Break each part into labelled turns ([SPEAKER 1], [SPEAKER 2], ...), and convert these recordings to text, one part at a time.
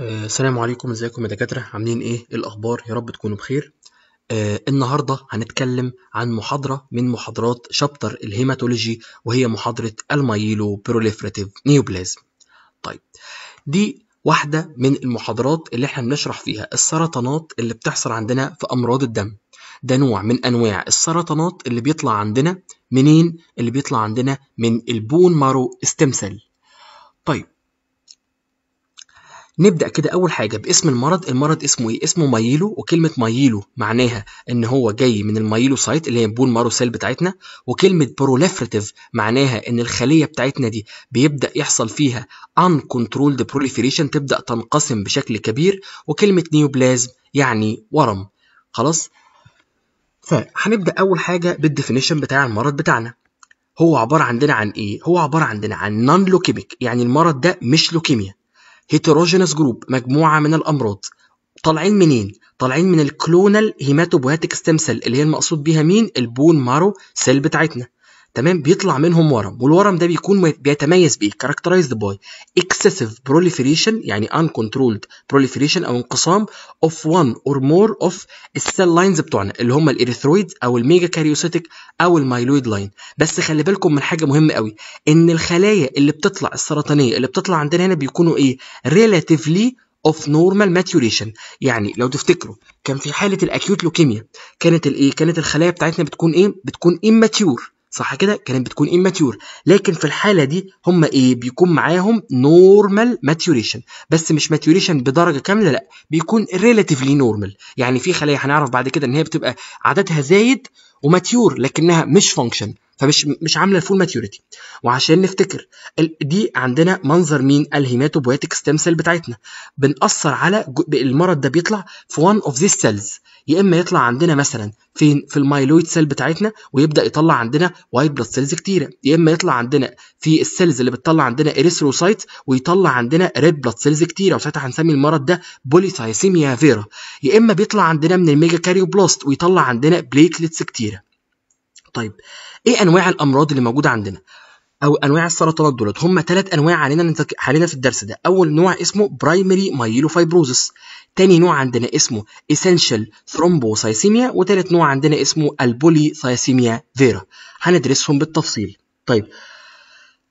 [SPEAKER 1] آه السلام عليكم ازيكم يا دكاتره عاملين ايه؟, ايه الاخبار يا رب تكونوا بخير آه النهارده هنتكلم عن محاضره من محاضرات شابتر الهيماتولوجي وهي محاضره المايلو بروليفراتيف نيوبلازم طيب دي واحده من المحاضرات اللي احنا بنشرح فيها السرطانات اللي بتحصل عندنا في امراض الدم ده نوع من انواع السرطانات اللي بيطلع عندنا منين اللي بيطلع عندنا من البون مارو استمسل طيب نبدأ كده أول حاجة باسم المرض، المرض اسمه إيه؟ اسمه مايلو وكلمة مايلو معناها إن هو جاي من المايلوسايت اللي هي البون مارو سيل بتاعتنا، وكلمة بروليفريتيف معناها إن الخلية بتاعتنا دي بيبدأ يحصل فيها uncontrolled proliferation تبدأ تنقسم بشكل كبير، وكلمة نيوبلازم يعني ورم. خلاص؟ فهنبدأ أول حاجة بالديفينيشن بتاع المرض بتاعنا. هو عبارة عندنا عن إيه؟ هو عبارة عندنا عن نون لوكيميك يعني المرض ده مش لوكيميا. هيتروجينس جروب مجموعه من الامراض طالعين منين طالعين من الكلونال هيماتوبوهاتيك ستيم سيل اللي هي المقصود بيها مين البون مارو سيل بتاعتنا تمام بيطلع منهم ورم والورم ده بيكون بيتميز بايه characterized by excessive proliferation يعني uncontrolled proliferation او انقسام of one or more of السيل لاينز بتوعنا اللي هم الاريثرويد او الميجا كاريوسيتك او المايلويد لاين بس خلي بالكم من حاجه مهمه قوي ان الخلايا اللي بتطلع السرطانيه اللي بتطلع عندنا هنا بيكونوا ايه relatively of normal maturation يعني لو تفتكروا كان في حاله الاكيوت لوكيميا كانت الايه كانت الخلايا بتاعتنا بتكون ايه بتكون immature صح كده كانت بتكون immature لكن في الحاله دي هم ايه بيكون معاهم normal maturation بس مش maturation بدرجه كامله لا بيكون relatively normal يعني في خلايا هنعرف بعد كده ان هي بتبقى عددها زايد وماتيور لكنها مش فانكشن فمش مش عامله الفول ماتيوريتي وعشان نفتكر دي عندنا منظر مين الهيماتوبويتك ستيم سيل بتاعتنا بنأثر على المرض ده بيطلع في وان اوف ذيس سيلز يا اما يطلع عندنا مثلا فين في المايلويد سيل بتاعتنا ويبدا يطلع عندنا وايت بلاد سيلز كتيره يا اما يطلع عندنا في السيلز اللي بتطلع عندنا اريثروسايت ويطلع عندنا ريد بلاد سيلز كتيره وساعتها هنسمي المرض ده بوليثايسيميا فيرا يا اما بيطلع عندنا من الميجا كاريوبلاست ويطلع عندنا بليتلتس كتيره طيب ايه انواع الامراض اللي موجوده عندنا او انواع السرطانات دولت هم ثلاث انواع علينا حالينا في الدرس ده اول نوع اسمه برايمري مايلوفايبروزس تاني نوع عندنا اسمه essential thrombocythemia وتالت نوع عندنا اسمه البوليثايسيميا فيرا هندرسهم بالتفصيل طيب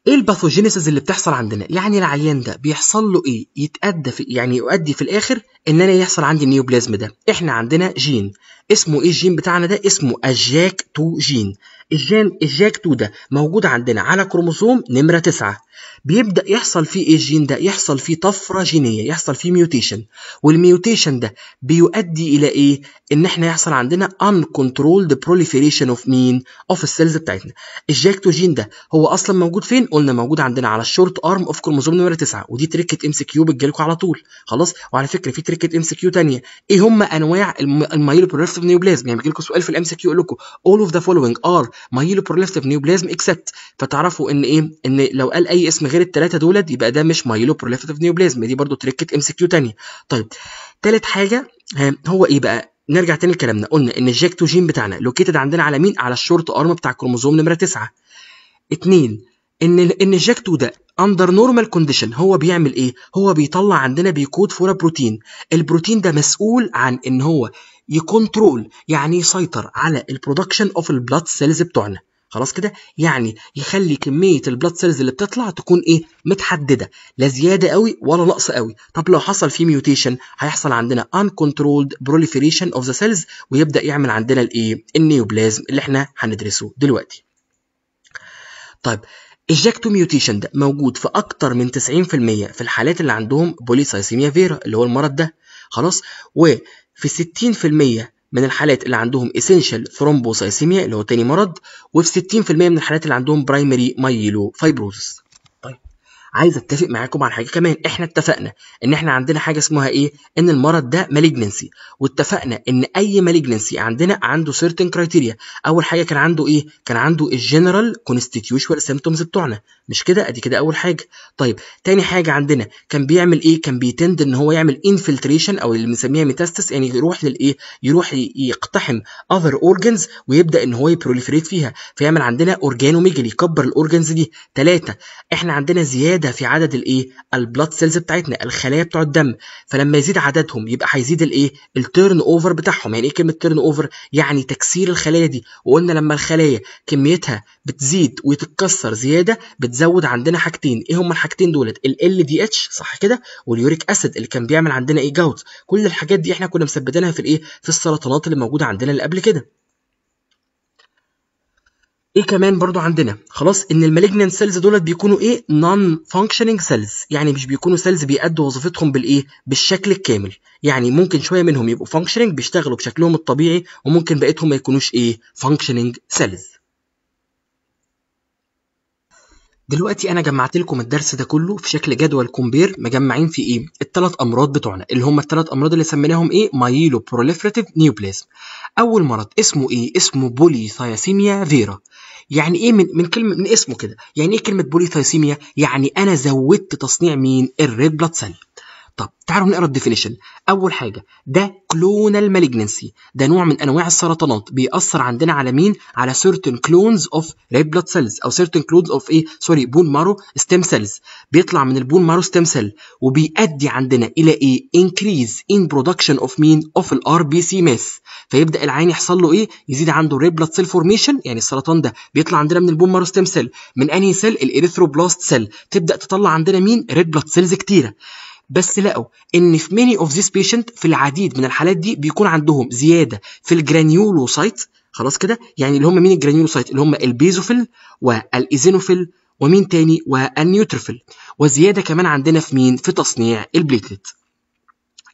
[SPEAKER 1] ايه الباثوجينيسيس اللي بتحصل عندنا يعني العيان ده بيحصل له ايه يتادى في يعني يؤدي في الاخر ان انا يحصل عندي النيوبلازم ده احنا عندنا جين اسمه ايه الجين بتاعنا ده اسمه الجاك 2 جين الجين الجاك 2 ده موجود عندنا على كروموسوم نمره 9 بيبدا يحصل فيه ايه الجين ده يحصل فيه طفره جينيه يحصل فيه ميوتيشن والميوتيشن ده بيؤدي الى ايه ان احنا يحصل عندنا uncontrolled proliferation of مين اوف السيلز بتاعتنا الجاك 2 جين ده هو اصلا موجود فين قلنا موجود عندنا على الشورت ارم اوف كروموسوم نمره 9 ودي تركه ام سي كيو بتجيلكوا على طول خلاص وعلى فكره في تركه ام سي كيو ثانيه ايه هم انواع المايلو proliferative neoplasm يعني بيجي لكم سؤال في الام سي كيو يقول لكم all of the following are myelo proliferative neoplasm except فتعرفوا ان ايه ان لو قال اي اسم غير الثلاثه دولت يبقى ده مش myelo proliferative neoplasm دي برده تركه ام سي كيو ثانيه طيب ثالث حاجه آه, هو ايه بقى نرجع تاني لكلامنا قلنا ان الجاكتو جين بتاعنا لوكيتد عندنا على مين على الشورت ارم بتاع كروموزوم نمره 9 اثنين ان ان الجاكتو ده اندر نورمال كونديشن هو بيعمل ايه هو بيطلع عندنا بيكود فور بروتين البروتين ده مسؤول عن ان هو يكونترول يعني يسيطر على البرودكشن اوف البلاد سيلز بتوعنا خلاص كده يعني يخلي كميه البلاد سيلز اللي بتطلع تكون ايه متحدده لا زياده قوي ولا نقص قوي طب لو حصل في ميوتيشن هيحصل عندنا كنترولد بروليفيريشن اوف ذا سيلز ويبدا يعمل عندنا الايه النيوبلازم اللي احنا هندرسه دلوقتي طيب الجاكتو ميوتيشن ده موجود في اكتر من 90% في الحالات اللي عندهم بوليسايسيميا فيرا اللي هو المرض ده خلاص و في 60% من الحالات اللي عندهم اسينشال ثرومبوسايسيميا اللي هو تاني مرض وفي 60% من الحالات اللي عندهم برايمري مايلو فايبروزس عايز اتفق معاكم على حاجه كمان احنا اتفقنا ان احنا عندنا حاجه اسمها ايه ان المرض ده مالجنسي واتفقنا ان اي مالجنسي عندنا عنده سيرتن كرايتيريا اول حاجه كان عنده ايه كان عنده الجنرال كونستيتيوشوال سيمتومز بتوعنا مش كده ادي كده اول حاجه طيب تاني حاجه عندنا كان بيعمل ايه كان بيتند ان هو يعمل انفلتريشن او اللي بنسميها ميتاستس يعني يروح للايه يروح يقتحم اذر اورجنز ويبدا ان هو يبروليفريت فيها فيعمل عندنا اورجانوميجلي يكبر الاورجنز دي ثلاثه احنا عندنا زياده زيادة في عدد الايه البلاد سيلز بتاعتنا الخلايا بتوع الدم فلما يزيد عددهم يبقى هيزيد الايه التيرن اوفر بتاعهم يعني ايه كلمة تيرن اوفر يعني تكسير الخلايا دي وقلنا لما الخلايا كميتها بتزيد وتتكسر زيادة بتزود عندنا حاجتين ايه هم الحاجتين دولت ال دي اتش صح كده واليوريك اسيد اللي كان بيعمل عندنا ايه جوت كل الحاجات دي احنا كنا مثبتينها في الايه في السرطانات اللي موجودة عندنا اللي قبل كده ايه كمان برضو عندنا خلاص ان المالجنان سيلز دولت بيكونوا ايه نون فانكشننج سيلز يعني مش بيكونوا سيلز بيأدوا وظيفتهم بالايه بالشكل الكامل يعني ممكن شويه منهم يبقوا فانكشننج بيشتغلوا بشكلهم الطبيعي وممكن بقيتهم ما يكونوش ايه فانكشننج سيلز دلوقتي انا جمعت لكم الدرس ده كله في شكل جدول كومبير مجمعين فيه ايه الثلاث امراض بتوعنا اللي هم الثلاث امراض اللي سميناهم ايه مايلو بروليفراتيف نيوبلازم اول مرض اسمه ايه اسمه بولي فيرا يعني ايه من من كلمه من اسمه كده يعني ايه كلمه بوليثايسيميا يعني انا زودت تصنيع مين الريد بلاد سيل طب تعالوا نقرا الديفينيشن اول حاجه ده كلونال مالجنسي ده نوع من انواع السرطانات بيأثر عندنا على مين على سيرتن كلونز اوف ريد بلاد سيلز او سيرتن كلونز اوف ايه سوري بون مارو ستيم سيلز بيطلع من البون مارو ستيم سيل وبيؤدي عندنا الى ايه انكريز ان برودكشن اوف مين اوف الار بي سي ماس فيبدا العين يحصل له ايه يزيد عنده ريد بلاد سيل فورميشن يعني السرطان ده بيطلع عندنا من البون مارو ستيم سيل من انهي سيل الاريثروبلاست سيل تبدا تطلع عندنا مين ريد بلاد سيلز كتيره بس لقوا ان في ميني اوف ذيس بيشنت في العديد من الحالات دي بيكون عندهم زياده في الجرانيولوسايت خلاص كده يعني اللي هم مين الجرانيولوسايت اللي هم البيزوفيل والايزينوفيل ومين تاني والنيوتروفيل وزياده كمان عندنا في مين في تصنيع البليتلت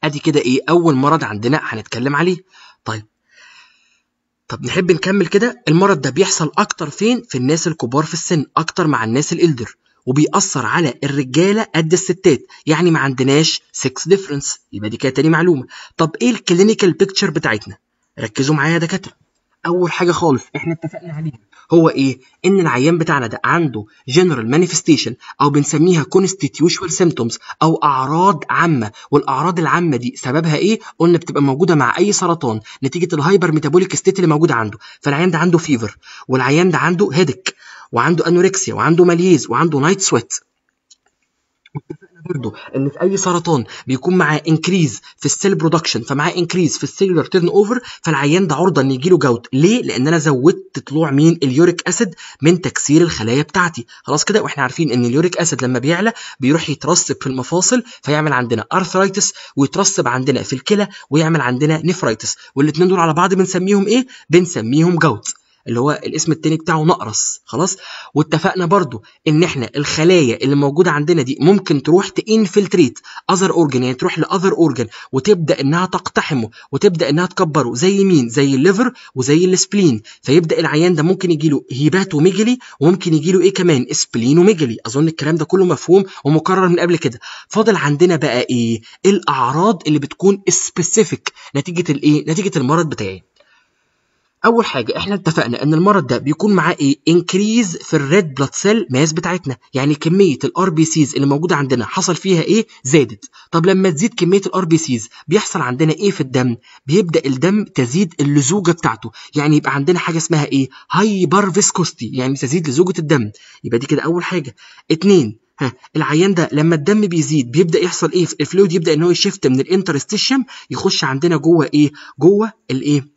[SPEAKER 1] ادي كده ايه اول مرض عندنا هنتكلم عليه طيب طب نحب نكمل كده المرض ده بيحصل اكتر فين في الناس الكبار في السن اكتر مع الناس الالدر وبيأثر على الرجاله قد الستات يعني ما عندناش سكس ديفرنس يبقى دي كده تاني معلومه طب ايه الكلينيكال بيكتشر بتاعتنا ركزوا معايا يا دكاتره اول حاجه خالص احنا اتفقنا عليها هو ايه ان العيان بتاعنا ده عنده جنرال مانيفستيشن او بنسميها كونستيتيوشوال سيمتومز او اعراض عامه والاعراض العامه دي سببها ايه قلنا بتبقى موجوده مع اي سرطان نتيجه الهايبر ميتابوليك ستيت اللي موجوده عنده فالعيان ده عنده فيفر والعيان ده عنده هيدك وعنده انوركسيا وعنده ماليز وعنده نايت سويت برضو ان في اي سرطان بيكون معاه انكريز في السيل برودكشن فمعاه انكريز في السيلولر تيرن اوفر فالعيان ده عرضه ان يجي له جوت ليه لان انا زودت طلوع مين اليوريك اسيد من تكسير الخلايا بتاعتي خلاص كده واحنا عارفين ان اليوريك اسيد لما بيعلى بيروح يترسب في المفاصل فيعمل عندنا ارثرايتس ويترسب عندنا في الكلى ويعمل عندنا نفرايتس والاثنين دول على بعض بنسميهم ايه بنسميهم جوت اللي هو الاسم التاني بتاعه نقرس خلاص واتفقنا برضو ان احنا الخلايا اللي موجوده عندنا دي ممكن تروح تانفلتريت اذر اورجن يعني تروح لاذر اورجن وتبدا انها تقتحمه وتبدا انها تكبره زي مين زي الليفر وزي السبلين فيبدا العيان ده ممكن يجي له هيباتوميجلي وممكن يجي له ايه كمان سبلينوميجلي اظن الكلام ده كله مفهوم ومكرر من قبل كده فاضل عندنا بقى ايه الاعراض اللي بتكون سبيسيفيك نتيجه الايه نتيجه المرض بتاعي اول حاجه احنا اتفقنا ان المرض ده بيكون معاه ايه انكريز في الريد بلاد سيل ماس بتاعتنا يعني كميه الار بي سيز اللي موجوده عندنا حصل فيها ايه زادت طب لما تزيد كميه الار بي سيز بيحصل عندنا ايه في الدم بيبدا الدم تزيد اللزوجه بتاعته يعني يبقى عندنا حاجه اسمها ايه هايبر فيسكوستي يعني تزيد لزوجه الدم يبقى دي كده اول حاجه اتنين ها العيان ده لما الدم بيزيد بيبدا يحصل ايه الفلويد يبدا ان هو يشفت من الانترستيشن يخش عندنا جوه ايه جوه الايه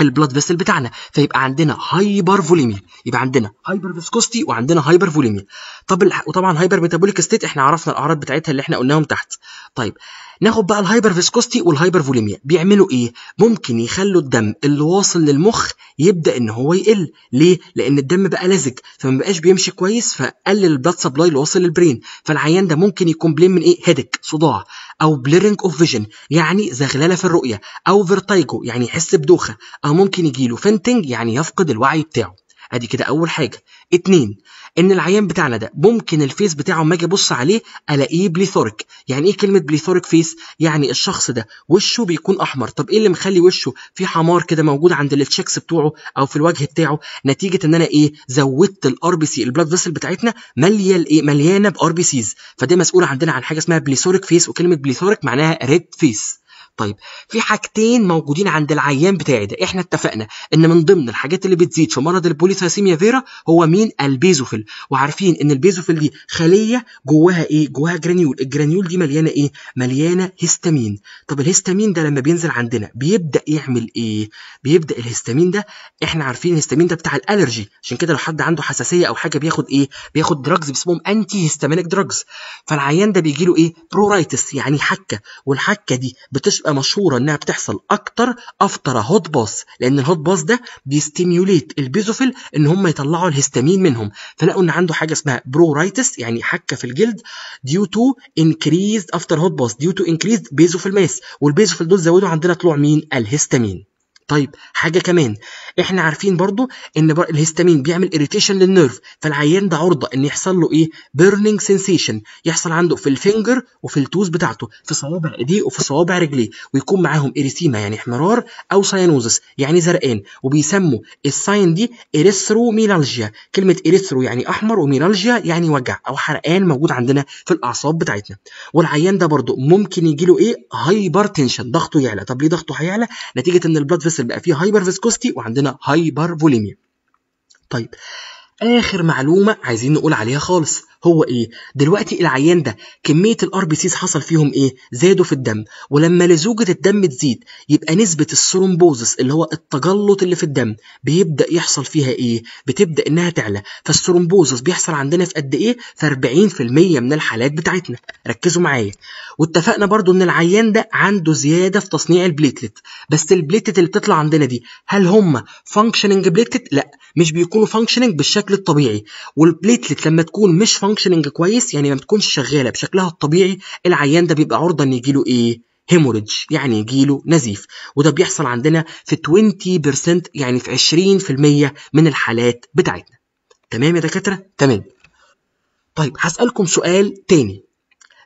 [SPEAKER 1] البلاد فيسل بتاعنا فيبقى عندنا هايبر فوليميا يبقى عندنا هايبر فيسكوستي وعندنا هايبر فوليميا طب وطبعا هايبر ميتابوليك ستيت احنا عرفنا الاعراض بتاعتها اللي احنا قلناهم تحت طيب ناخد بقى الهايبر فيسكوستي والهايبر فوليميا بيعملوا ايه ممكن يخلوا الدم اللي واصل للمخ يبدا ان هو يقل ليه لان الدم بقى لزج فما بقاش بيمشي كويس فقلل البلاد سبلاي اللي واصل للبرين فالعيان ده ممكن يكون بلين من ايه هيدك صداع او بليرنج اوف فيجن يعني زغلله في الرؤيه او فيرتايجو يعني يحس بدوخه او ممكن يجيله فنتنج يعني يفقد الوعي بتاعه ادي كده اول حاجه اتنين ان العيان بتاعنا ده ممكن الفيس بتاعه اما اجي ابص عليه الاقيه بليثوريك يعني ايه كلمه بليثوريك فيس يعني الشخص ده وشه بيكون احمر طب ايه اللي مخلي وشه في حمار كده موجود عند التشيكس بتوعه او في الوجه بتاعه نتيجه ان انا ايه زودت الار بي سي البلاد فيسل بتاعتنا ماليه الايه مليانه بار بي سيز فده مسؤول عندنا عن حاجه اسمها بليثوريك فيس وكلمه بليثوريك معناها ريد فيس طيب في حاجتين موجودين عند العيان بتاعي ده احنا اتفقنا ان من ضمن الحاجات اللي بتزيد في مرض البوليثاسيميا فيرا هو مين البيزوفيل وعارفين ان البيزوفيل دي خليه جواها ايه جواها جرانيول الجرانيول دي مليانه ايه مليانه هيستامين طب الهيستامين ده لما بينزل عندنا بيبدا يعمل ايه بيبدا الهيستامين ده احنا عارفين الهيستامين ده بتاع الالرجي عشان كده لو حد عنده حساسيه او حاجه بياخد ايه بياخد دراجز اسمهم انتي هيستامينك دراجز فالعيان ده بيجي له ايه برورايتس يعني حكه والحكه دي بتش بتبقى مشهوره انها بتحصل اكتر افتر هوت باس لان الهوت باس ده بيستيميوليت البيزوفيل ان هم يطلعوا الهستامين منهم فلقوا ان عنده حاجه اسمها برورايتس يعني حكه في الجلد ديو تو انكريزد افتر هوت باس ديو تو انكريزد بيزوفيل ماس والبيزوفيل دول زودوا عندنا طلوع مين الهستامين طيب حاجه كمان احنا عارفين برضو ان الهستامين بيعمل اريتيشن للنيرف فالعيان ده عرضه ان يحصل له ايه بيرنينج سنسيشن يحصل عنده في الفينجر وفي التوز بتاعته في صوابع ايديه وفي صوابع رجليه ويكون معاهم اريثيما يعني احمرار او ساينوزس يعني زرقان وبيسموا الساين دي اريثروميلالجيا كلمه اريثرو يعني احمر وميلالجيا يعني وجع او حرقان موجود عندنا في الاعصاب بتاعتنا والعيان ده برضو ممكن يجي له ايه هايبرتنشن ضغطه يعلى طب ليه ضغطه هيعلى نتيجه ان البلاد فيسل العنصر بقى فيه هايبر فيسكوستي وعندنا هايبر فوليميا طيب اخر معلومه عايزين نقول عليها خالص هو ايه دلوقتي العيان ده كميه الار بي سيز حصل فيهم ايه زادوا في الدم ولما لزوجه الدم تزيد يبقى نسبه الثرومبوزس اللي هو التجلط اللي في الدم بيبدا يحصل فيها ايه بتبدا انها تعلى فالثرومبوزس بيحصل عندنا في قد ايه في 40% من الحالات بتاعتنا ركزوا معايا واتفقنا برضو ان العيان ده عنده زياده في تصنيع البليتلت بس البليتلت اللي بتطلع عندنا دي هل هم فانكشننج بليتلت لا مش بيكونوا فانكشننج بالشكل الطبيعي والبليتلت لما تكون مش فانكشننج كويس يعني ما بتكونش شغاله بشكلها الطبيعي العيان ده بيبقى عرضه ان يجيله ايه هيموريدج يعني يجيله نزيف وده بيحصل عندنا في 20% يعني في 20% من الحالات بتاعتنا تمام يا دكاتره تمام طيب هسالكم سؤال تاني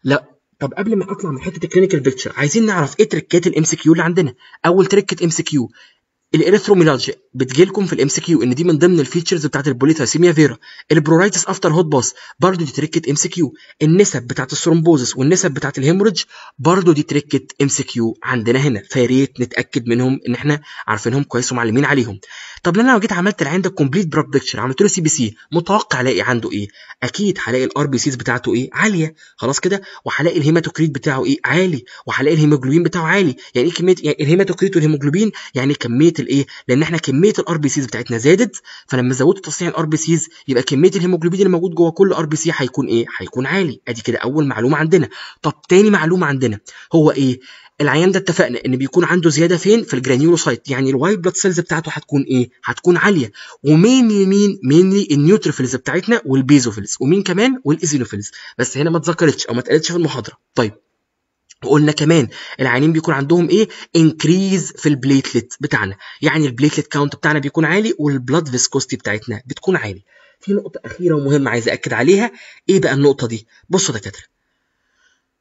[SPEAKER 1] لا طب قبل ما اطلع من حته الكلينيكال بيكتشر عايزين نعرف ايه تريكات الام سي كيو اللي عندنا اول تريكه ام سي كيو الاريثروميلالجيا بتجيلكم في الام سي كيو ان دي من ضمن الفيتشرز بتاعت البوليثاسيميا فيرا البرورايتس افتر هوت باس برضه دي تركه ام سي كيو النسب بتاعت الثرومبوزس والنسب بتاعت الهيموريدج برضه دي تركه ام سي كيو عندنا هنا فيا ريت نتاكد منهم ان احنا عارفينهم كويس ومعلمين عليهم طب انا لو جيت عملت العين ده كومبليت براب عملت له سي بي سي متوقع الاقي عنده ايه اكيد هلاقي الار بي سيز بتاعته ايه عاليه خلاص كده وهلاقي الهيماتوكريت بتاعه ايه عالي وهلاقي الهيموجلوبين بتاعه عالي يعني ايه كميه يعني الهيماتوكريت والهيموجلوبين يعني كميه ليه؟ لان احنا كميه الار بي سيز بتاعتنا زادت فلما زودت تصنيع الار بي سيز يبقى كميه الهيموجلوبين اللي موجود جوه كل ار بي سي هيكون ايه هيكون عالي ادي كده اول معلومه عندنا طب تاني معلومه عندنا هو ايه العيان ده اتفقنا ان بيكون عنده زياده فين في الجرانيولوسايت يعني الوايت بلاد سيلز بتاعته هتكون ايه هتكون عاليه ومينلي مين مينلي النيوتروفيلز بتاعتنا والبيزوفيلز ومين كمان والايزينوفيلز بس هنا ما اتذكرتش او ما اتقالتش في المحاضره طيب وقلنا كمان العينين بيكون عندهم ايه انكريز في البليتلت بتاعنا يعني البليتلت كاونت بتاعنا بيكون عالي والبلاد فيسكوستي بتاعتنا بتكون عالي في نقطه اخيره ومهمه عايز اكد عليها ايه بقى النقطه دي بصوا يا دكاتره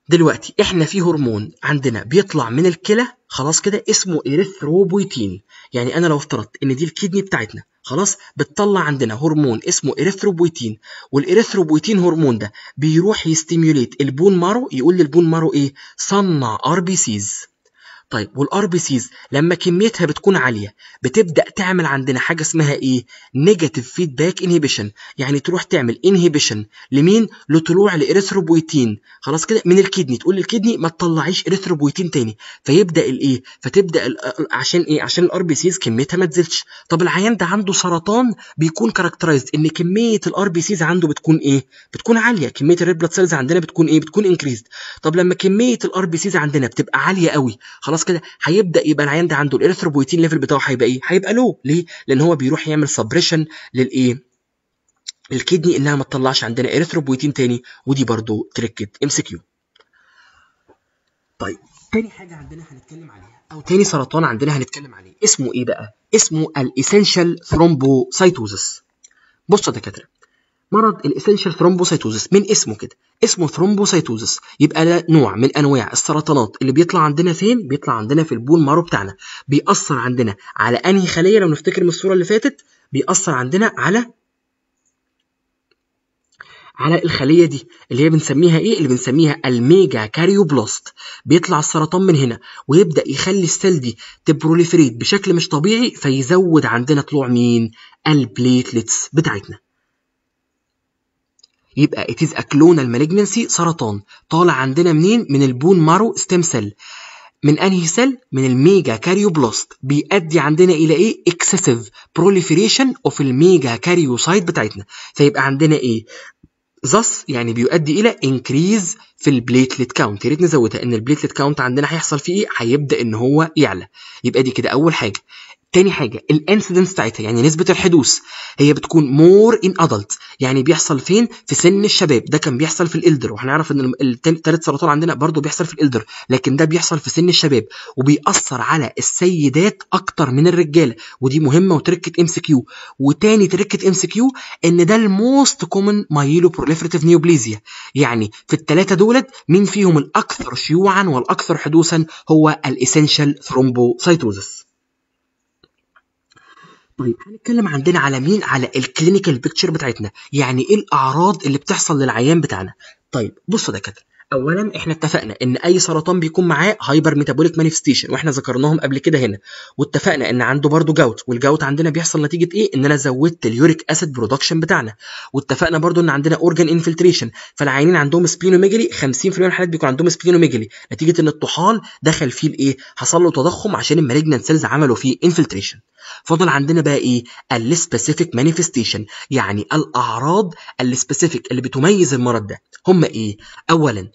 [SPEAKER 1] دلوقتي احنا في هرمون عندنا بيطلع من الكلى خلاص كده اسمه اريثروبويتين يعني انا لو افترضت ان دي الكدني بتاعتنا خلاص بتطلع عندنا هرمون اسمه اريثروبويتين والاريثروبويتين هرمون ده بيروح يستيموليت البون مارو يقول للبون مارو ايه صنع ار بي سيز طيب والار بي سيز لما كميتها بتكون عاليه بتبدا تعمل عندنا حاجه اسمها ايه نيجاتيف فيدباك انهيبيشن يعني تروح تعمل انهيبيشن لمين لطلوع الاريثروبويتين خلاص كده من الكدني تقول للكدني ما تطلعيش اريثروبويتين تاني فيبدا الايه فتبدا عشان ايه عشان الار بي سيز كميتها ما تزلش طب العيان ده عنده سرطان بيكون كاركترايزد ان كميه الار بي سيز عنده بتكون ايه بتكون عاليه كميه الريد بلاد سيلز عندنا بتكون ايه بتكون انكريزد طب لما كميه الار بي سيز عندنا بتبقى عاليه قوي خلاص خلاص كده هيبدا يبقى العيان ده عنده الارثروبويتين ليفل بتاعه هيبقى ايه؟ هيبقى لو ليه؟ لان هو بيروح يعمل سبريشن للايه؟ الكدني انها ما تطلعش عندنا اريثروبويتين تاني ودي برضو تركت ام سي كيو طيب تاني حاجه عندنا هنتكلم عليها او تاني سرطان عندنا هنتكلم عليه اسمه ايه بقى اسمه الاسنشال ثرومبوسايتوزس بصوا يا دكاتره مرض الاسنشال ثرومبوسيتوزس من اسمه كده اسمه ثرومبوسيتوزس يبقى ده نوع من انواع السرطانات اللي بيطلع عندنا فين بيطلع عندنا في البول مارو بتاعنا بيأثر عندنا على انهي خليه لو نفتكر من الصوره اللي فاتت بيأثر عندنا على على الخلية دي اللي هي بنسميها ايه؟ اللي بنسميها الميجا كاريوبلاست بيطلع السرطان من هنا ويبدأ يخلي السيل دي تبروليفريت بشكل مش طبيعي فيزود عندنا طلوع مين؟ البليتلتس بتاعتنا يبقى اتيز is a سرطان طالع عندنا منين من البون مارو ستيم سيل من انهي سيل من الميجا كاريوبلاست بيؤدي عندنا الى ايه اكسسيف بروليفريشن اوف الميجا كاريوسايت بتاعتنا فيبقى عندنا ايه ذس يعني بيؤدي الى انكريز في البليتلت كاونت يا ريت نزودها ان البليتلت كاونت عندنا هيحصل فيه ايه هيبدا ان هو يعلى يبقى دي كده اول حاجه تاني حاجه الانسيدنس بتاعتها يعني نسبه الحدوث هي بتكون مور ان ادلت يعني بيحصل فين في سن الشباب ده كان بيحصل في الالدر وهنعرف ان الثالث سرطان عندنا برضه بيحصل في الالدر لكن ده بيحصل في سن الشباب وبيأثر على السيدات اكتر من الرجاله ودي مهمه وتركه ام سي كيو وتاني تركه ام سي كيو ان ده الموست كومن مايلو بروليفريتيف نيوبليزيا يعني في التلاتة دولت مين فيهم الاكثر شيوعا والاكثر حدوثا هو الاسنشال ثرومبوسايتوزس طيب هنتكلم عندنا على مين على الكلينيكال بيكتشر بتاعتنا يعني ايه الاعراض اللي بتحصل للعيان بتاعنا طيب بصوا يا دكاتره اولا احنا اتفقنا ان اي سرطان بيكون معاه هايبر ميتابوليك مانيفستيشن واحنا ذكرناهم قبل كده هنا واتفقنا ان عنده برضه جوت والجوت عندنا بيحصل نتيجه ايه ان انا زودت اليوريك اسيد برودكشن بتاعنا واتفقنا برضه ان عندنا اورجان انفلتريشن فالعيانين عندهم سبينوميجالي 50% من الحالات بيكون عندهم سبينوميجالي نتيجه ان الطحال دخل فيه الايه حصل له تضخم عشان المالجنان سيلز عملوا فيه انفلتريشن فضل عندنا بقى ايه السبيسيفيك مانيفستيشن يعني الاعراض السبيسيفيك اللي بتميز المرض ده هم ايه اولا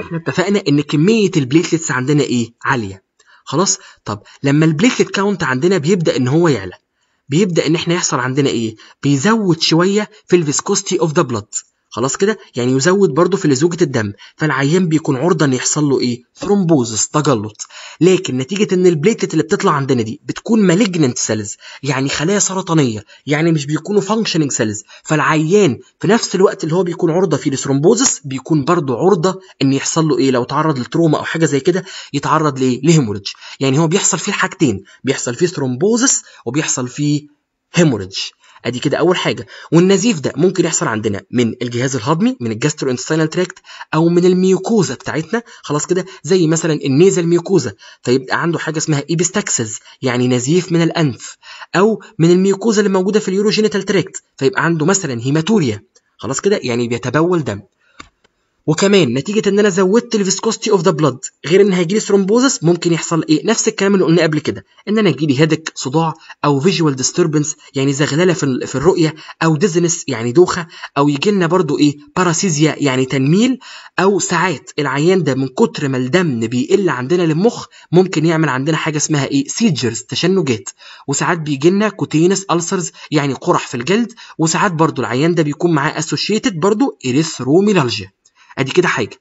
[SPEAKER 1] احنا اتفقنا ان كميه البليتلتس عندنا ايه عاليه خلاص طب لما البليتلت كاونت عندنا بيبدا ان هو يعلى بيبدا ان احنا يحصل عندنا ايه بيزود شويه في الفيسكوستي اوف ذا بلاد خلاص كده يعني يزود برضه في لزوجة الدم فالعيان بيكون عرضة ان يحصل له ايه ثرومبوزس تجلط لكن نتيجة ان البليتلت اللي بتطلع عندنا دي بتكون مالجننت سيلز يعني خلايا سرطانية يعني مش بيكونوا فانكشننج سيلز فالعيان في نفس الوقت اللي هو بيكون عرضة فيه لثرومبوزس بيكون برضه عرضة ان يحصل له ايه لو تعرض لتروما او حاجة زي كده يتعرض لايه لهيموريدج يعني هو بيحصل فيه حاجتين بيحصل فيه ثرومبوزس وبيحصل فيه هيموريدج ادي كده اول حاجه والنزيف ده ممكن يحصل عندنا من الجهاز الهضمي من الجاسترو انتستينال تراكت او من الميوكوزا بتاعتنا خلاص كده زي مثلا النيزل ميوكوزا فيبقى عنده حاجه اسمها ايبستاكسز يعني نزيف من الانف او من الميوكوزا اللي موجوده في اليوروجينيتال تراكت فيبقى عنده مثلا هيماتوريا خلاص كده يعني بيتبول دم وكمان نتيجه ان انا زودت الفيسكوستي اوف ذا بلاد غير ان هيجيلي ثرومبوزس ممكن يحصل ايه نفس الكلام اللي قلناه قبل كده ان انا يجيلي هيدك صداع او فيجوال ديستربنس يعني زغلله في, في الرؤيه او ديزنس يعني دوخه او يجي لنا برضو ايه باراسيزيا يعني تنميل او ساعات العيان ده من كتر ما الدم بيقل عندنا للمخ ممكن يعمل عندنا حاجه اسمها ايه سيجرز تشنجات وساعات بيجي لنا كوتينس السرز يعني قرح في الجلد وساعات برضو العيان ده بيكون معاه اسوشيتد برضو اريثروميلالجيا ادي كده حاجه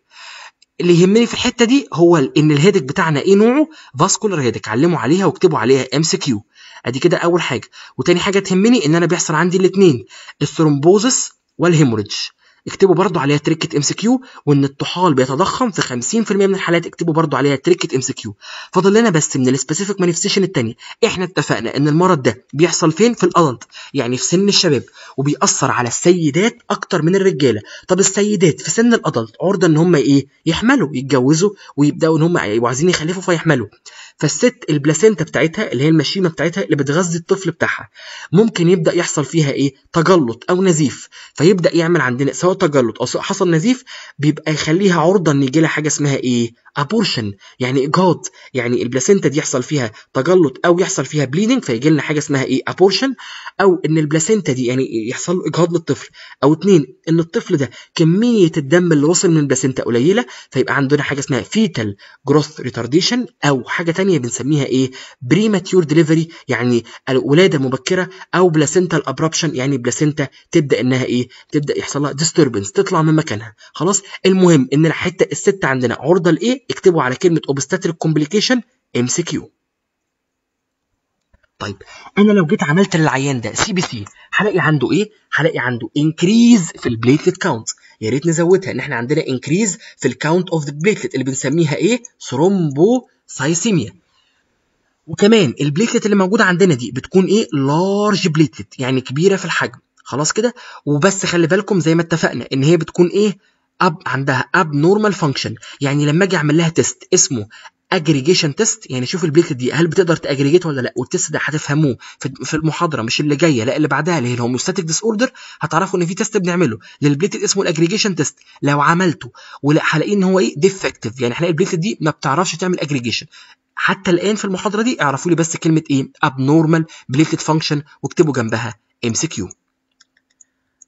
[SPEAKER 1] اللي يهمني في الحته دي هو ان الهيدك بتاعنا ايه نوعه فاسكولار هيدك علموا عليها واكتبوا عليها ام سي كيو ادي كده اول حاجه وتاني حاجه تهمني ان انا بيحصل عندي الاثنين الثرومبوزس والهيموريدج اكتبوا برضو عليها تركه ام سي كيو وان الطحال بيتضخم في 50% من الحالات اكتبوا برضو عليها تركه ام سي كيو فاضل لنا بس من السبيسيفيك مانيفستيشن الثانيه احنا اتفقنا ان المرض ده بيحصل فين في الادلت يعني في سن الشباب وبيأثر على السيدات اكتر من الرجاله طب السيدات في سن الادلت عرضه ان هم ايه يحملوا يتجوزوا ويبداوا ان هم عايزين يخلفوا فيحملوا فالست البلاسينتا بتاعتها اللي هي المشيمه بتاعتها اللي بتغذي الطفل بتاعها ممكن يبدا يحصل فيها ايه تجلط او نزيف فيبدا يعمل عندنا سواء هو تجلط او حصل نزيف بيبقى يخليها عرضه ان يجي لها حاجه اسمها ايه ابورشن يعني اجهاض يعني البلاسينتا دي يحصل فيها تجلط او يحصل فيها بليدنج فيجي لنا حاجه اسمها ايه ابورشن او ان البلاسينتا دي يعني يحصل له اجهاض للطفل او اثنين ان الطفل ده كميه الدم اللي وصل من البلاسينتا قليله فيبقى عندنا حاجه اسمها فيتال جروث ريتارديشن او حاجه ثانيه بنسميها ايه بريماتيور ديليفري يعني الولاده مبكره او بلاسينتا ابرابشن يعني بلاسينتا تبدا انها ايه تبدا يحصل لها disturbance تطلع من مكانها خلاص المهم ان الحته الست عندنا عرضه لايه اكتبوا على كلمه obstetric complication MCQ طيب انا لو جيت عملت للعيان ده سي بي سي هلاقي عنده ايه هلاقي عنده انكريز في البليتلت كاونت يا ريت نزودها ان احنا عندنا انكريز في الكاونت اوف ذا بليتلت اللي بنسميها ايه ثرومبوسايسيميا وكمان البليتلت اللي موجوده عندنا دي بتكون ايه لارج بليتلت يعني كبيره في الحجم خلاص كده وبس خلي بالكم زي ما اتفقنا ان هي بتكون ايه اب عندها اب نورمال فانكشن يعني لما اجي اعمل لها تيست اسمه اجريجيشن تيست يعني شوف البليت دي هل بتقدر تاجريجيت ولا لا والتيست ده هتفهموه في المحاضره مش اللي جايه لا اللي بعدها اللي هي الهوموستاتيك ديس اوردر هتعرفوا ان في تيست بنعمله للبليت اسمه الاجريجيشن تيست لو عملته هلاقيه ان هو ايه ديفكتيف يعني هلاقي البليت دي ما بتعرفش تعمل اجريجيشن حتى الان في المحاضره دي اعرفوا لي بس كلمه ايه اب نورمال فانكشن واكتبوا جنبها ام سي كيو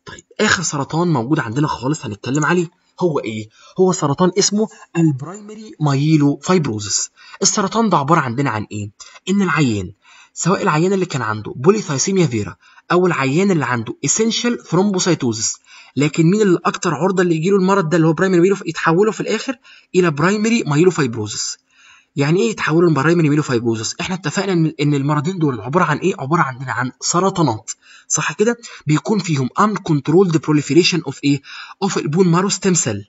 [SPEAKER 1] طيب اخر سرطان موجود عندنا خالص هنتكلم عليه هو ايه هو سرطان اسمه البرايمري مايلو فايبروزس السرطان ده عباره عندنا عن ايه ان العيان سواء العيان اللي كان عنده بوليثايسيميا فيرا او العيان اللي عنده اسينشال ثرومبوسايتوزس لكن مين اللي اكتر عرضه اللي يجيله المرض ده اللي هو برايمري مايلو يتحولوا في الاخر الى برايمري مايلو فايبروزس يعني ايه يتحولوا لبرايمري مايلو فايبروزس احنا اتفقنا ان المرضين دول عباره عن ايه عباره عندنا عن سرطانات صح كده بيكون فيهم uncontrolled proliferation of ايه of البون مارو ستيم سيل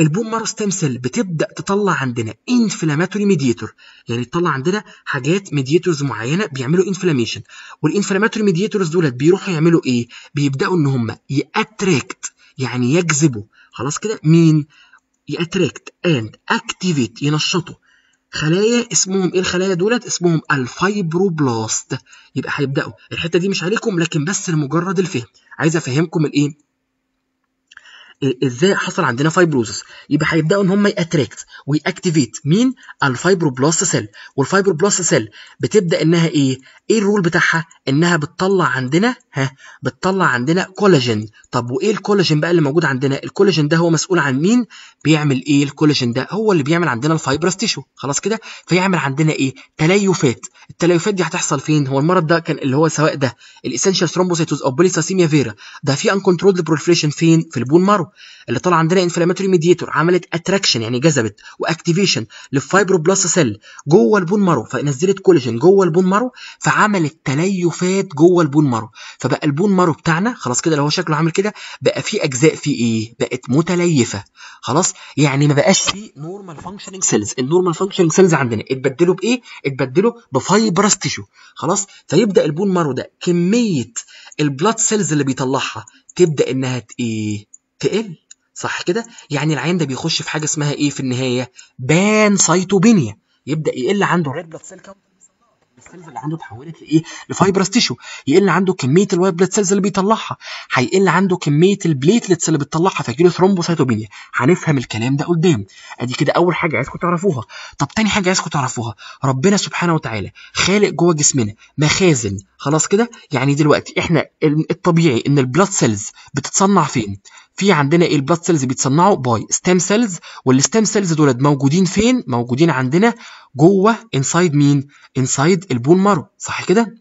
[SPEAKER 1] البون مارو ستيم سيل بتبدا تطلع عندنا انفلاماتوري ميديتور يعني تطلع عندنا حاجات ميديتورز معينه بيعملوا انفلاميشن والانفلاماتوري ميديتورز دولت بيروحوا يعملوا ايه بيبداوا ان هم ياتراكت يعني يجذبوا خلاص كده مين ياتراكت اند اكتيفيت ينشطوا خلايا اسمهم ايه الخلايا دولت اسمهم الفايبروبلاست يبقى هيبداوا الحته دي مش عليكم لكن بس لمجرد الفهم عايز افهمكم الايه ازاي حصل عندنا فايبروزس يبقى هيبداوا ان هم ياتراكت وياكتيفيت مين الفايبروبلاست سيل والفايبروبلاست سيل بتبدا انها ايه ايه الرول بتاعها انها بتطلع عندنا ها بتطلع عندنا كولاجين طب وايه الكولاجين بقى اللي موجود عندنا الكولاجين ده هو مسؤول عن مين بيعمل ايه الكولاجين ده هو اللي بيعمل عندنا الفايبرس تيشو خلاص كده فيعمل عندنا ايه تليفات التليفات دي هتحصل فين هو المرض ده كان اللي هو سواء ده الاسينشال ثرومبوسيتوز او بوليساسيميا فيرا ده في انكونترولد بروفريشن فين في البون مارو اللي طلع عندنا انفلاماتوري ميديتور عملت اتراكشن يعني جذبت واكتيفيشن للفايبروبلاست سيل جوه البون مارو فنزلت كولاجين جوه البون مارو فعملت تليفات جوه البون مارو فبقى البون مارو بتاعنا خلاص كده اللي هو شكله عامل كده بقى فيه اجزاء فيه ايه بقت متليفه خلاص يعني ما بقاش فيه نورمال فانكشننج سيلز النورمال فانكشننج سيلز عندنا اتبدلوا بايه اتبدلوا بفايبرس تيشو خلاص فيبدا البون مارو ده كميه البلاد سيلز اللي بيطلعها تبدا انها ايه تقل صح كده يعني العين ده بيخش في حاجه اسمها ايه في النهايه بان سايتوبينيا يبدا يقل عنده ريد بلاد سيل السيلز اللي عنده اتحولت لايه؟ لفايبرس تيشو، يقل عنده كميه الوايت بلاد سيلز اللي بيطلعها، هيقل عنده كميه البليتلتس اللي بتطلعها فيجيله ثرومبوسايتوبينيا هنفهم الكلام ده قدام، ادي كده اول حاجه عايزكم تعرفوها، طب تاني حاجه عايزكم تعرفوها، ربنا سبحانه وتعالى خالق جوه جسمنا مخازن، خلاص كده؟ يعني دلوقتي احنا الطبيعي ان البلاد سيلز بتتصنع فين؟ في عندنا ايه البلاد سيلز بيتصنعوا باي ستيم سيلز والستيم سيلز دول موجودين فين موجودين عندنا جوه انسايد مين انسايد البول مارو صح كده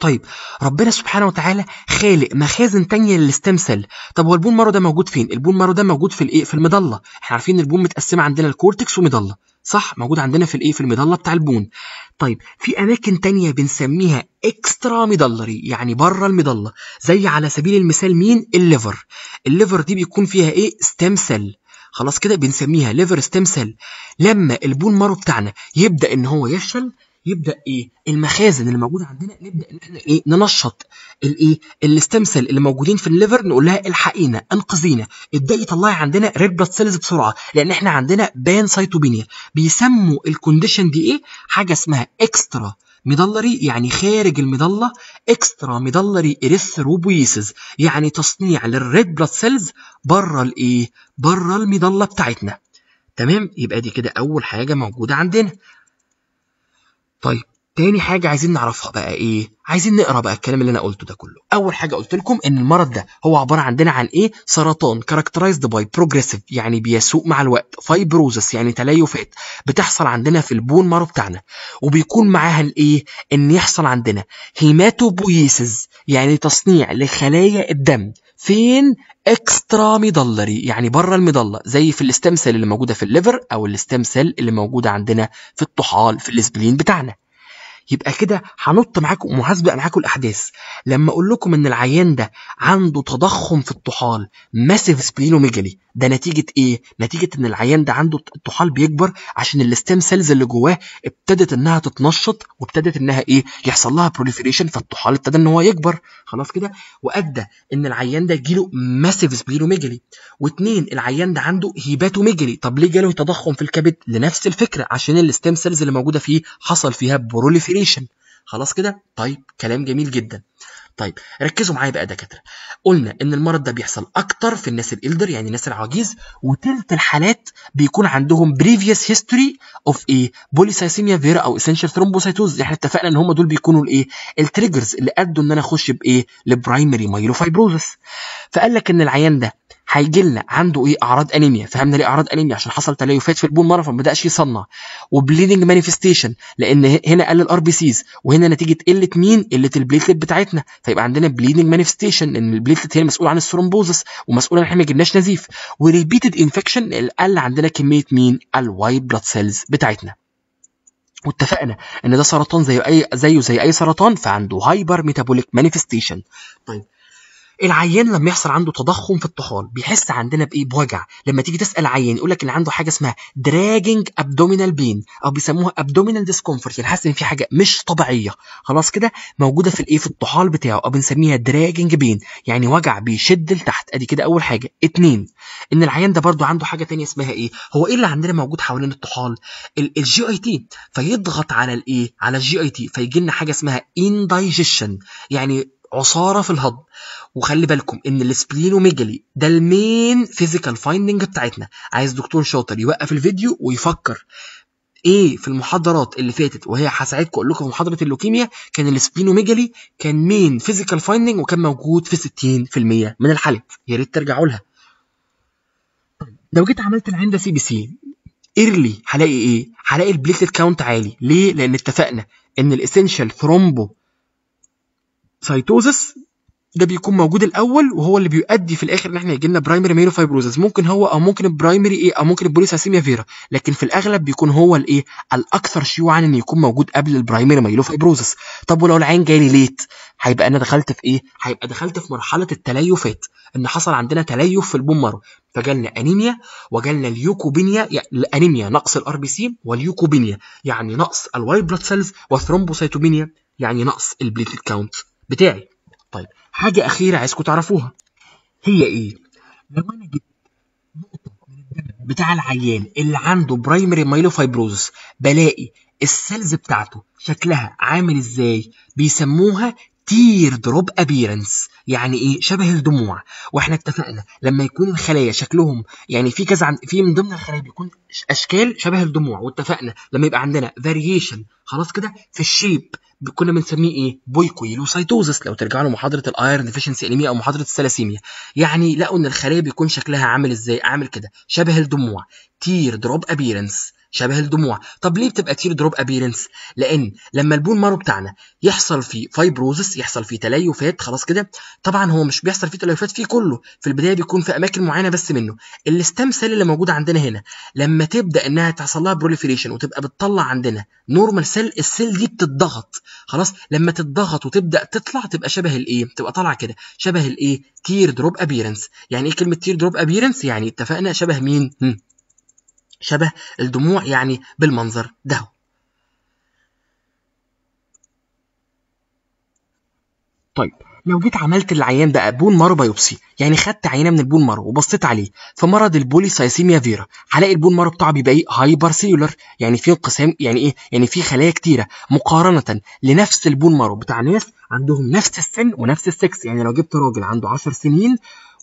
[SPEAKER 1] طيب ربنا سبحانه وتعالى خالق مخازن تانية للستيم سيل طب هو البون مارو ده موجود فين البون مارو ده موجود في الايه في المضله احنا عارفين البون متقسمه عندنا الكورتكس ومضله صح موجود عندنا في الايه في المضله بتاع البون طيب في اماكن تانية بنسميها اكسترا ميدلري يعني بره المضله زي على سبيل المثال مين الليفر الليفر دي بيكون فيها ايه ستيم سيل خلاص كده بنسميها ليفر ستيم سيل لما البون مارو بتاعنا يبدا ان هو يفشل يبدا ايه المخازن اللي موجوده عندنا نبدا ان احنا ايه ننشط الايه الاستام سيل اللي موجودين في الليفر نقول لها الحقينا انقذينا ابدا يطلعي عندنا ريد بلاد سيلز بسرعه لان احنا عندنا بان سايتوبينيا بيسموا الكونديشن دي ايه حاجه اسمها اكسترا مضلري يعني خارج المظله اكسترا مضلري اريثروبويسز يعني تصنيع للريد بلاد سيلز بره الايه بره المظله بتاعتنا تمام يبقى دي كده اول حاجه موجوده عندنا طيب تاني حاجة عايزين نعرفها بقى إيه؟ عايزين نقرا بقى الكلام اللي أنا قلته ده كله. أول حاجة قلت لكم إن المرض ده هو عبارة عندنا عن إيه؟ سرطان كاركترايزد باي بروجريسيف يعني بيسوء مع الوقت، فايبروزس يعني تليفات بتحصل عندنا في البون مارو بتاعنا، وبيكون معاها الإيه؟ إن يحصل عندنا هيماتوبويسز يعني تصنيع لخلايا الدم فين اكسترا ميدلري يعني بره المضله زي في الاستمسل اللي موجوده في الليفر او الاستمسل اللي موجوده عندنا في الطحال في الاسبلين بتاعنا يبقى كده هنط معاكم وهسبق معاكم الاحداث لما اقول لكم ان العيان ده عنده تضخم في الطحال ماسيف سبلينوميجالي ده نتيجه ايه نتيجه ان العيان ده عنده الطحال بيكبر عشان الاستام سيلز اللي جواه ابتدت انها تتنشط وابتدت انها ايه يحصل لها بروليفريشن فالطحال ابتدى ان هو يكبر خلاص كده وادى ان العيان ده جيله ماسيف سبلينوميجالي واثنين العيان ده عنده هيباتوميجالي طب ليه جاله تضخم في الكبد لنفس الفكره عشان الاستام سيلز اللي موجوده فيه حصل فيها بروليفريشن الكريشن خلاص كده طيب كلام جميل جدا طيب ركزوا معايا بقى دكاتره قلنا ان المرض ده بيحصل اكتر في الناس الالدر يعني الناس العجيز وتلت الحالات بيكون عندهم بريفيوس هيستوري اوف ايه بوليسايسيميا فيرا او اسينشال يعني ثرومبوسايتوز احنا اتفقنا ان هم دول بيكونوا الايه التريجرز اللي ادوا ان انا اخش بايه لبرايمري مايلوفايبروزس فقال لك ان العيان ده هيجي لنا عنده ايه اعراض انيميا فهمنا ليه اعراض انيميا عشان حصل تليفات في البون مره فما بداش يصنع وبليدنج مانيفستيشن لان هنا قل الار بي سيز وهنا نتيجه قله مين قله البليتلت بتاعتنا فيبقى عندنا بليدنج مانيفستيشن ان البليتلت هي مسؤول عن الثرومبوزس ومسؤول ان احنا ما جبناش نزيف وريبيتد انفكشن قل عندنا كميه مين الوايت بلاد سيلز بتاعتنا واتفقنا ان ده سرطان زي اي زيه زي اي سرطان فعنده هايبر ميتابوليك مانيفستيشن طيب العيان لما يحصل عنده تضخم في الطحال بيحس عندنا بايه بوجع لما تيجي تسال عيان يقول لك ان عنده حاجه اسمها دراجنج ابدومينال بين او بيسموها ابدومينال ديسكومفورت يعني حاسس ان في حاجه مش طبيعيه خلاص كده موجوده في الايه في الطحال بتاعه او بنسميها دراجنج بين يعني وجع بيشد لتحت ادي كده اول حاجه اتنين ان العيان ده برده عنده حاجه تانية اسمها ايه هو ايه اللي عندنا موجود حوالين الطحال الجي اي تي فيضغط على الايه على الجي اي تي فيجي لنا حاجه اسمها اندايجيشن يعني عصاره في الهضم وخلي بالكم ان السبلينوميجالي ده المين فيزيكال فايندنج بتاعتنا عايز دكتور شاطر يوقف الفيديو ويفكر ايه في المحاضرات اللي فاتت وهي هساعدكم اقول لكم في محاضره اللوكيميا كان السبلينوميجالي كان مين فيزيكال فايندنج وكان موجود في 60% من الحالات يا ريت ترجعوا لها لو جيت عملت العين ده سي بي سي ايرلي هلاقي ايه هلاقي البليتلت كاونت عالي ليه لان اتفقنا ان الاسينشال ثرومبو سيتوزس ده بيكون موجود الاول وهو اللي بيؤدي في الاخر ان احنا يجي لنا برايمري فايبروزس ممكن هو او ممكن البرايمري ايه او ممكن البوليساسيميا فيرا لكن في الاغلب بيكون هو الايه الاكثر شيوعا ان يكون موجود قبل البرايمري فايبروزس طب ولو العين جالي ليت هيبقى انا دخلت في ايه هيبقى دخلت في مرحله التليفات ان حصل عندنا تليف في البومر فجالنا انيميا وجالنا اليوكوبينيا الانيميا نقص الار بي سي واليوكوبينيا يعني نقص الوايت بلاد سيلز والثرومبوسيتوبينيا يعني نقص البليتد كاونت بتاعي طيب حاجة أخيرة عايزكم تعرفوها هي إيه؟ لو أنا جبت نقطة من الدم بتاع العيان اللي عنده برايمري مايلوفايبروزس بلاقي السيلز بتاعته شكلها عامل إزاي؟ بيسموها تير دروب ابيرنس يعني ايه شبه الدموع واحنا اتفقنا لما يكون الخلايا شكلهم يعني في كذا في من ضمن الخلايا بيكون اشكال شبه الدموع واتفقنا لما يبقى عندنا فاريشن خلاص كده في الشيب كنا بنسميه ايه بويكويلوسايتوزس لو ترجعوا لمحاضره الايرن ديفيشنسي انيميا او محاضره الثلاسيميا يعني لقوا ان الخلايا بيكون شكلها عامل ازاي عامل كده شبه الدموع تير دروب ابيرنس شبه الدموع طب ليه بتبقى تير دروب ابيرنس لان لما البون مارو بتاعنا يحصل فيه فايبروزس يحصل فيه تليفات خلاص كده طبعا هو مش بيحصل فيه تليفات فيه كله في البدايه بيكون في اماكن معينه بس منه الاستام سيل اللي موجوده عندنا هنا لما تبدا انها تحصل لها بروليفريشن وتبقى بتطلع عندنا نورمال سيل السيل دي بتتضغط خلاص لما تتضغط وتبدا تطلع تبقى شبه الايه تبقى طالعه كده شبه الايه تير دروب ابيرنس يعني ايه كلمه تير دروب ابيرنس يعني اتفقنا شبه مين شبه الدموع يعني بالمنظر ده طيب لو جيت عملت العيان بقى بون مارو بايوبسي يعني خدت عينه من البون مارو وبصيت عليه في مرض البولي سايسيميا فيرا هلاقي البون مارو بتاعه بيبقى ايه هايبر سيلولر يعني في انقسام يعني ايه يعني في خلايا كتيره مقارنه لنفس البون مارو بتاع ناس عندهم نفس السن ونفس السكس يعني لو جبت راجل عنده 10 سنين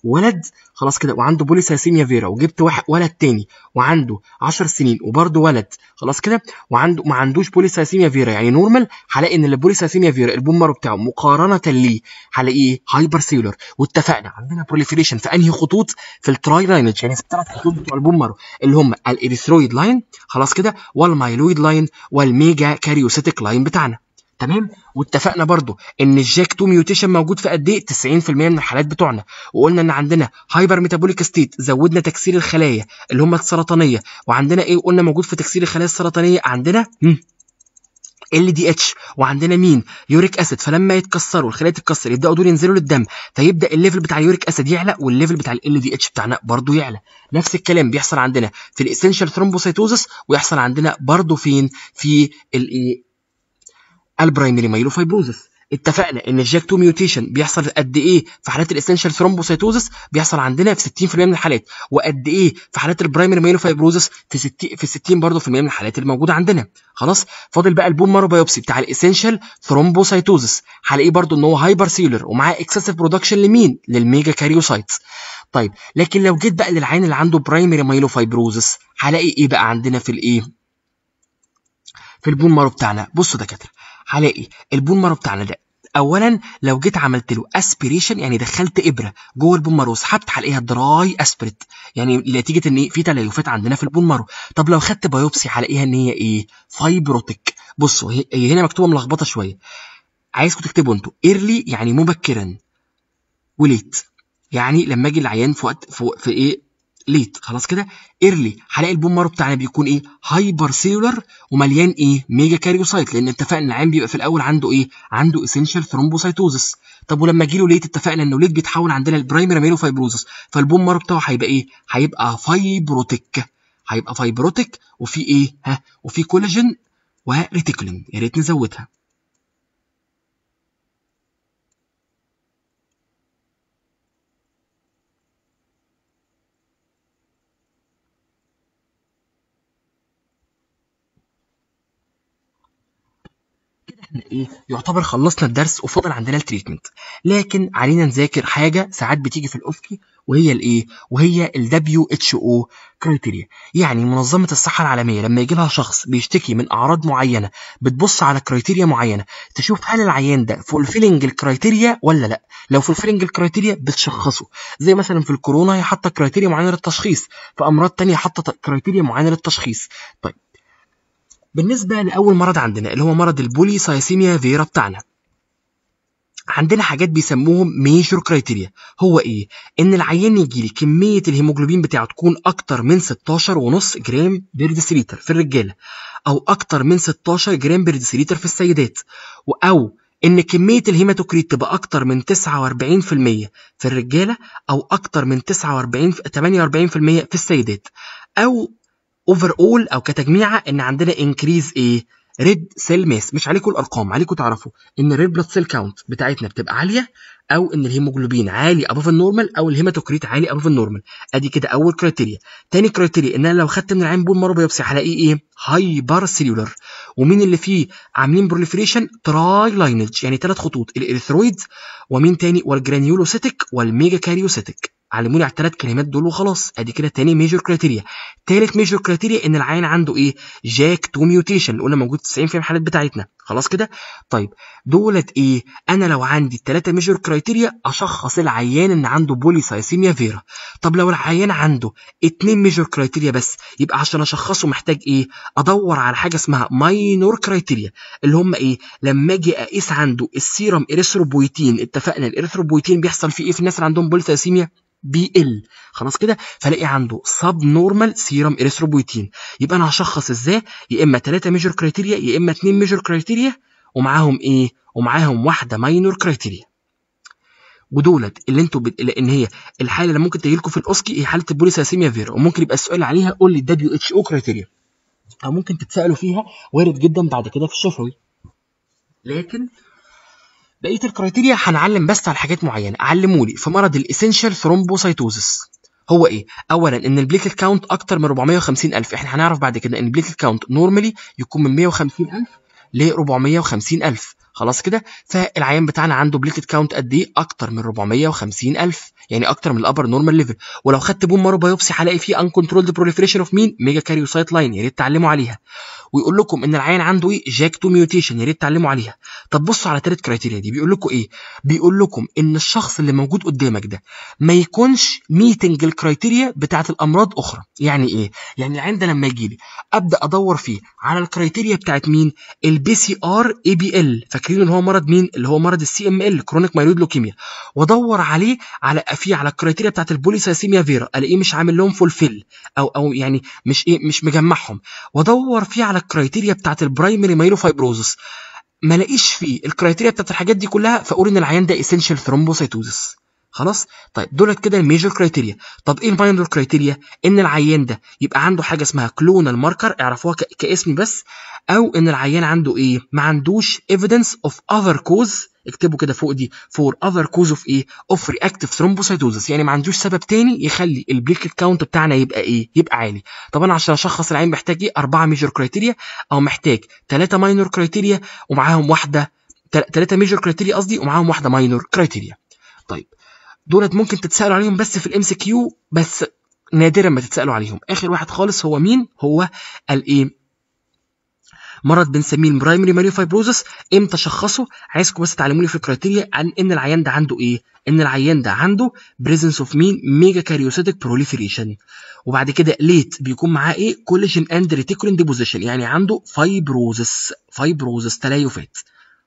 [SPEAKER 1] ولد خلاص كده وعنده بوليسايسيميا فيرا وجبت واحد ولد تاني وعنده 10 سنين وبرده ولد خلاص كده وعنده ما عندوش بوليسايسيميا فيرا يعني نورمال هلاقي ان البوليسايسيميا فيرا البومر بتاعه مقارنه ليه هلاقيه هايبر سيلر واتفقنا عندنا بروليفريشن في انهي خطوط في التراي لاينج يعني في الثلاث خطوط بتوع البومر اللي هم الاريثرويد لاين خلاص كده والمايلويد لاين والميجا كاريوسيتيك لاين بتاعنا تمام واتفقنا برضو ان الجاك 2 ميوتيشن موجود في قد ايه 90% من الحالات بتوعنا وقلنا ان عندنا هايبر ميتابوليك ستيت زودنا تكسير الخلايا اللي هم السرطانيه وعندنا ايه قلنا موجود في تكسير الخلايا السرطانيه عندنا ال دي اتش وعندنا مين يوريك اسيد فلما يتكسروا الخلايا تتكسر يبداوا دول ينزلوا للدم فيبدا الليفل بتاع اليوريك اسيد يعلى والليفل بتاع ال دي اتش بتاعنا برضه يعلى نفس الكلام بيحصل عندنا في الاسنشال ثرومبوسيتوزس ويحصل عندنا برضه فين في الايه البرايمري مايلوفايبروزس اتفقنا ان الجاك 2 ميوتيشن بيحصل قد ايه في حالات الاسنشال ثرومبوسيتوزس بيحصل عندنا في 60% من الحالات وقد ايه في حالات البرايمري مايلوفايبروزس في 60 في 60 برضه في المية من الحالات الموجوده عندنا خلاص فاضل بقى البون مارو بايوبسي بتاع الاسنشال ثرومبوسيتوزس هلاقيه برضه ان هو هايبر سيلر ومعاه اكسسيف برودكشن لمين للميجا كاريوسايتس طيب لكن لو جيت بقى للعين اللي عنده برايمري مايلوفايبروزس هلاقي ايه بقى عندنا في الايه في البون مارو بتاعنا بصوا دكاتره هلاقي البون مارو بتاعنا ده اولا لو جيت عملت له اسبيريشن يعني دخلت ابره جوه البون مارو وسحبت هلاقيها دراي اسبريت يعني نتيجه ان في تليفات عندنا في البون مارو طب لو خدت بايوبسي هلاقيها ان هي ايه فايبروتك بصوا هي هنا مكتوبه ملخبطه شويه عايزكم تكتبوا انتوا ايرلي يعني مبكرا وليت يعني لما اجي العيان في وقت في ايه ليت خلاص كده ايرلي هلاقي البون مارو بتاعنا بيكون ايه هايبر سيلولر ومليان ايه ميجا كاريوسايت لان اتفقنا العين بيبقى في الاول عنده ايه عنده اسينشال ثرومبوسايتوزس طب ولما اجي له ليت اتفقنا انه ليت بيتحول عندنا البرايمري ميلوفايبروزس فالبون مارو بتاعه هيبقى ايه هيبقى فايبروتيك هيبقى فايبروتيك وفي ايه ها وفي كولاجين وريتيكولين يا ريت نزودها ايه يعتبر خلصنا الدرس وفضل عندنا التريتمنت لكن علينا نذاكر حاجه ساعات بتيجي في الافقي وهي الايه وهي الدبليو اتش او كرايتيريا يعني منظمه الصحه العالميه لما يجي لها شخص بيشتكي من اعراض معينه بتبص على كرايتيريا معينه تشوف هل العيان ده فولفيلنج الكرايتيريا ولا لا لو فولفيلنج الكرايتيريا بتشخصه زي مثلا في الكورونا هي حاطه كرايتيريا معينه للتشخيص في امراض تانية حاطه كرايتيريا معينه للتشخيص طيب بالنسبة لأول مرض عندنا اللي هو مرض البولي سايسيميا فيرا بتاعنا عندنا حاجات بيسموهم ميجر كرايتيريا هو ايه ان العيان يجي لي كميه الهيموجلوبين بتاعه تكون اكتر من ونص جرام بير ديسيليتر في الرجاله او اكتر من 16 جرام بير ديسيليتر في السيدات او ان كميه الهيماتوكريت تبقى اكتر من 49% في الرجاله او اكتر من 49 48% في السيدات او اوفر اول او كتجميعه ان عندنا انكريز ايه ريد سيل ماس مش عليكم الارقام عليكم تعرفوا ان الريد بلاد سيل كاونت بتاعتنا بتبقى عاليه او ان الهيموجلوبين عالي ابوف النورمال او الهيماتوكريت عالي ابوف النورمال ادي كده اول كريتيريا تاني كريتيريا ان انا لو خدت من العين بول مارو بيبسي هلاقيه ايه هايبر سيلولر ومين اللي فيه عاملين بروليفريشن تراي لاينج يعني ثلاث خطوط الاريثرويد ومين تاني والجرانيولوسيتك والميجا كاريوسيتك علموني على الثلاث كلمات دول وخلاص ادي كده تاني ميجور كريتيريا تالت ميجور كريتيريا ان العيان عنده ايه جاك تو ميوتيشن قلنا موجود 90% من الحالات بتاعتنا خلاص كده طيب دولت ايه انا لو عندي الثلاثه ميجور كريتيريا اشخص العيان ان عنده بوليسايسيميا فيرا طب لو العيان عنده اتنين ميجور كريتيريا بس يبقى عشان اشخصه محتاج ايه ادور على حاجه اسمها ماينور كريتيريا اللي هم ايه لما اجي اقيس عنده السيرم اريثروبويتين اتفقنا الاريثروبويتين بيحصل فيه ايه في الناس اللي عندهم بوليسايسيميا بي ال خلاص كده فلاقي عنده سب نورمال سيرم اريثروبويتين يبقى انا هشخص ازاي يا اما 3 ميجور كرايتيريا يا اما 2 ميجور كرايتيريا ومعاهم ايه ومعاهم واحده ماينور كرايتيريا ودولت اللي انتوا بت... لان هي الحاله اللي ممكن تجي لكم في الاوسكي هي حاله البوليساسيميا فيرا وممكن يبقى السؤال عليها قول لي الدبليو اتش او كرايتيريا او ممكن تتسالوا فيها وارد جدا بعد كده في الشفوي لكن بقيه الكرايتيريا هنعلم بس على حاجات معينه علمولي في مرض الاسنشال ثرومبوسايتوزس هو ايه اولا ان البليتل كاونت اكتر من 450 الف احنا هنعرف بعد كده ان البليتل كاونت نورمالي يكون من 150 الف ل 450 الف خلاص كده فالعيان بتاعنا عنده بليتد كاونت قد ايه اكتر من 450 الف يعني اكتر من الابر نورمال ليفل ولو خدت بوم مارو بايوبسي هلاقي فيه ان كنترولد بروليفريشن اوف مين ميجا كاريوسايت لاين يا ريت تعلموا عليها ويقول لكم ان العيان عنده ايه جاك تو ميوتيشن يا ريت تعلموا عليها طب بصوا على تالت كرايتيريا دي بيقول لكم ايه بيقول لكم ان الشخص اللي موجود قدامك ده ما يكونش ميتنج الكرايتيريا بتاعه الامراض اخرى يعني ايه يعني العيان ده لما يجي لي ابدا ادور فيه على الكرايتيريا بتاعه مين البي سي ار اي بي ال فاكرين ان هو مرض مين اللي هو مرض السي ام ال كرونيك مايلود لوكيميا وادور عليه على فيه على الكرايتيريا بتاعت البوليسيميا فيرا الاقيه مش عامل لهم فولفيل او او يعني مش ايه مش مجمعهم وادور فيه على الكرايتيريا بتاعت البرايمري مايلوفايبروزس ما لاقيش فيه الكرايتيريا بتاعت الحاجات دي كلها فاقول ان العيان ده اسينشال ثرومبوسيتوزس خلاص طيب دولت كده الميجر كرايتيريا طب ايه الماينور كرايتيريا ان العيان ده يبقى عنده حاجه اسمها كلونال ماركر اعرفوها كاسم بس او ان العيان عنده ايه ما عندوش ايفيدنس اوف اذر كوز اكتبوا كده فوق دي فور اذر كوز اوف ايه اوف رياكتيف ثرومبوسايتوزس يعني ما عندوش سبب تاني يخلي البليك كاونت بتاعنا يبقى ايه يبقى عالي طب انا عشان اشخص العين محتاج ايه اربعه ميجور كرايتيريا او محتاج ثلاثه ماينور كرايتيريا ومعاهم واحده ثلاثه ميجور كرايتيريا قصدي ومعاهم واحده ماينور كريتيريا طيب دولت ممكن تتسالوا عليهم بس في الام سي كيو بس نادرا ما تتسالوا عليهم اخر واحد خالص هو مين هو الايه مرض بنسميه البرايمري ماليوفايبروزس امتى شخصه عايزكم بس تعلموني في الكريتيريا عن ان العيان ده عنده ايه ان العيان ده عنده بريزنس اوف مين ميجا كاريوسيتك بروليفريشن وبعد كده ليت بيكون معاه ايه كولاجين اند ريتيكولين ديبوزيشن يعني عنده فايبروزس فايبروزس تليفات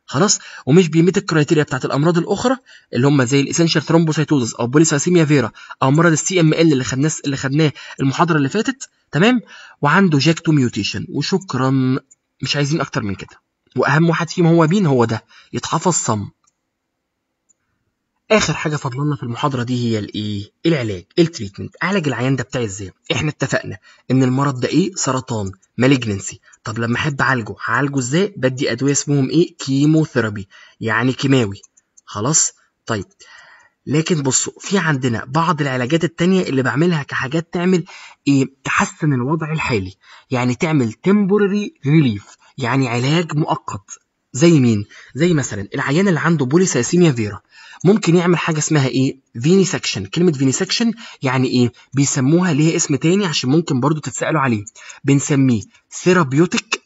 [SPEAKER 1] خلاص ومش بيميت الكرايتيريا بتاعت الامراض الاخرى اللي هم زي الاسنشال ثرومبوسايتوزس او بوليسايسيميا فيرا او مرض السي ام ال اللي خدناه اللي خدناه المحاضره اللي فاتت تمام وعنده جاك 2 ميوتيشن وشكرا مش عايزين اكتر من كده واهم واحد فيهم هو مين هو ده يتحفظ صم اخر حاجه لنا في المحاضره دي هي الايه العلاج التريتمنت اعالج العيان ده بتاعي ازاي احنا اتفقنا ان المرض ده ايه سرطان مالجنسي طب لما احب اعالجه هعالجه ازاي بدي ادويه اسمهم ايه كيموثيرابي يعني كيماوي خلاص طيب لكن بصوا في عندنا بعض العلاجات التانية اللي بعملها كحاجات تعمل ايه تحسن الوضع الحالي يعني تعمل temporary relief يعني علاج مؤقت زي مين زي مثلا العيان اللي عنده بوليسايسيميا فيرا ممكن يعمل حاجه اسمها ايه فيني سكشن كلمه فيني سكشن يعني ايه بيسموها ليها اسم تاني عشان ممكن برضو تتسالوا عليه بنسميه ثيرابيوتيك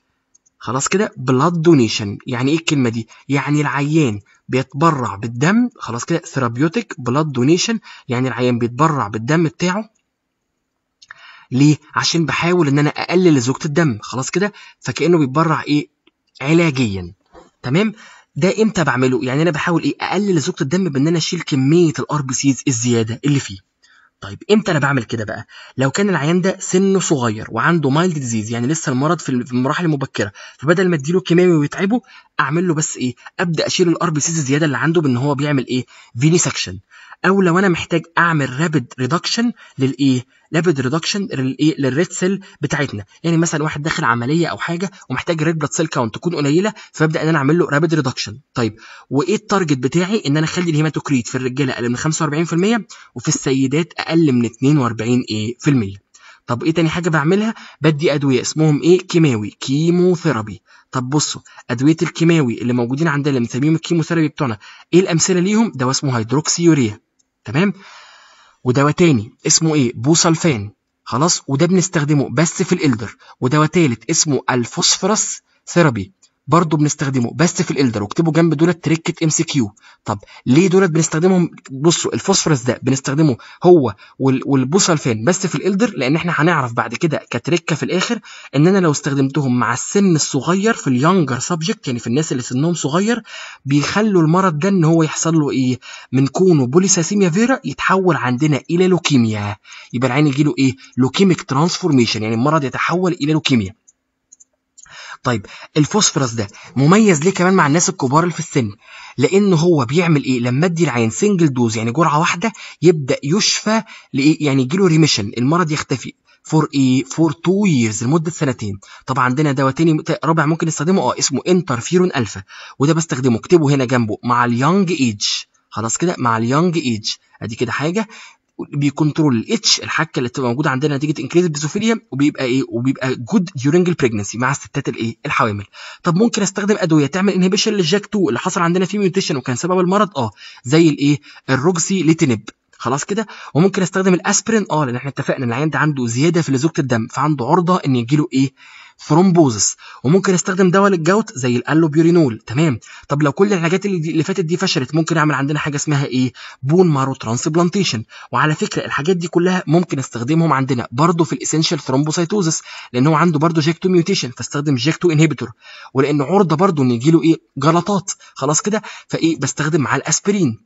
[SPEAKER 1] خلاص كده بلاد دونيشن يعني ايه الكلمه دي يعني العيان بيتبرع بالدم خلاص كده ثيرابيوتيك بلاد دونيشن يعني العيان بيتبرع بالدم بتاعه ليه عشان بحاول ان انا اقلل زوجة الدم خلاص كده فكانه بيتبرع ايه علاجيا تمام ده امتى بعمله يعني انا بحاول ايه اقلل زوجة الدم بان انا اشيل كميه الار بي سيز الزياده اللي فيه طيب امتى انا بعمل كده بقى لو كان العيان ده سنه صغير وعنده مايلد ديزيز يعني لسه المرض في المراحل المبكره فبدل ما اديله كيماوي ويتعبه اعمل له بس ايه ابدا اشيل الار بي سيز الزياده اللي عنده بان هو بيعمل ايه فيني سكشن او لو انا محتاج اعمل رابيد ريدكشن للايه لابد ريدكشن للريد سيل بتاعتنا يعني مثلا واحد داخل عمليه او حاجه ومحتاج ريد بلاد سيل كاونت تكون قليله فببدا ان انا اعمل له رابيد ريدكشن طيب وايه التارجت بتاعي ان انا اخلي الهيماتوكريت في الرجاله اقل من 45% وفي السيدات اقل من 42 ايه في المية طب ايه تاني حاجه بعملها بدي ادويه اسمهم ايه كيماوي كيموثيرابي طب بصوا ادويه الكيماوي اللي موجودين عندنا اللي مسميهم الكيموثيرابي بتوعنا ايه الامثله ليهم دواء اسمه هيدروكسيوريا تمام ودوا تاني اسمه ايه بوصلفان خلاص وده بنستخدمه بس في الالدر ودوا تالت اسمه الفوسفرس ثيرابي برضه بنستخدمه بس في الالدر واكتبوا جنب دولت تريكت ام سي كيو طب ليه دولت بنستخدمهم بصوا الفوسفورس ده بنستخدمه هو والبوسالفين بس في الالدر لان احنا هنعرف بعد كده كتركه في الاخر ان انا لو استخدمتهم مع السن الصغير في اليونجر سبجكت يعني في الناس اللي سنهم صغير بيخلوا المرض ده ان هو يحصل له ايه من كونه بوليساسيميا فيرا يتحول عندنا الى لوكيميا يبقى العين يجي له ايه لوكيميك ترانسفورميشن يعني المرض يتحول الى لوكيميا طيب الفوسفرس ده مميز ليه كمان مع الناس الكبار اللي في السن لان هو بيعمل ايه لما ادي العين سنجل دوز يعني جرعه واحده يبدا يشفى لايه يعني يجيله ريميشن المرض يختفي فور ايه فور تو ييرز لمده سنتين طبعا عندنا دواء تاني رابع ممكن نستخدمه اه اسمه انترفيرون الفا وده بستخدمه اكتبه هنا جنبه مع اليانج ايج خلاص كده مع اليانج ايج ادي كده حاجه بيكونترول الاتش الحكه اللي بتبقى موجوده عندنا نتيجه انكريز بيزوفيليا وبيبقى ايه وبيبقى جود ديورنج البريجنسي مع الستات الايه الحوامل طب ممكن استخدم ادويه تعمل انهبيشن للجاك 2 اللي حصل عندنا فيه ميوتيشن وكان سبب المرض اه زي الايه الروكسي ليتينيب خلاص كده وممكن استخدم الاسبرين اه لان احنا اتفقنا ان العيان ده عنده زياده في لزوجه الدم فعنده عرضه ان يجيله ايه ثرومبوزس وممكن استخدم دواء للجوت زي الالوبيورينول تمام طب لو كل العلاجات اللي, اللي فاتت دي فشلت ممكن اعمل عندنا حاجه اسمها ايه بون مارو ترانسبلانتيشن وعلى فكره الحاجات دي كلها ممكن استخدمهم عندنا برضه في الاسنشال ثرومبوسايتوزس لان هو عنده برضه جيكتو ميوتيشن فاستخدم جيكتو انهبيتور ولان عرضه برضه ان يجيله ايه جلطات خلاص كده فايه بستخدم مع الاسبرين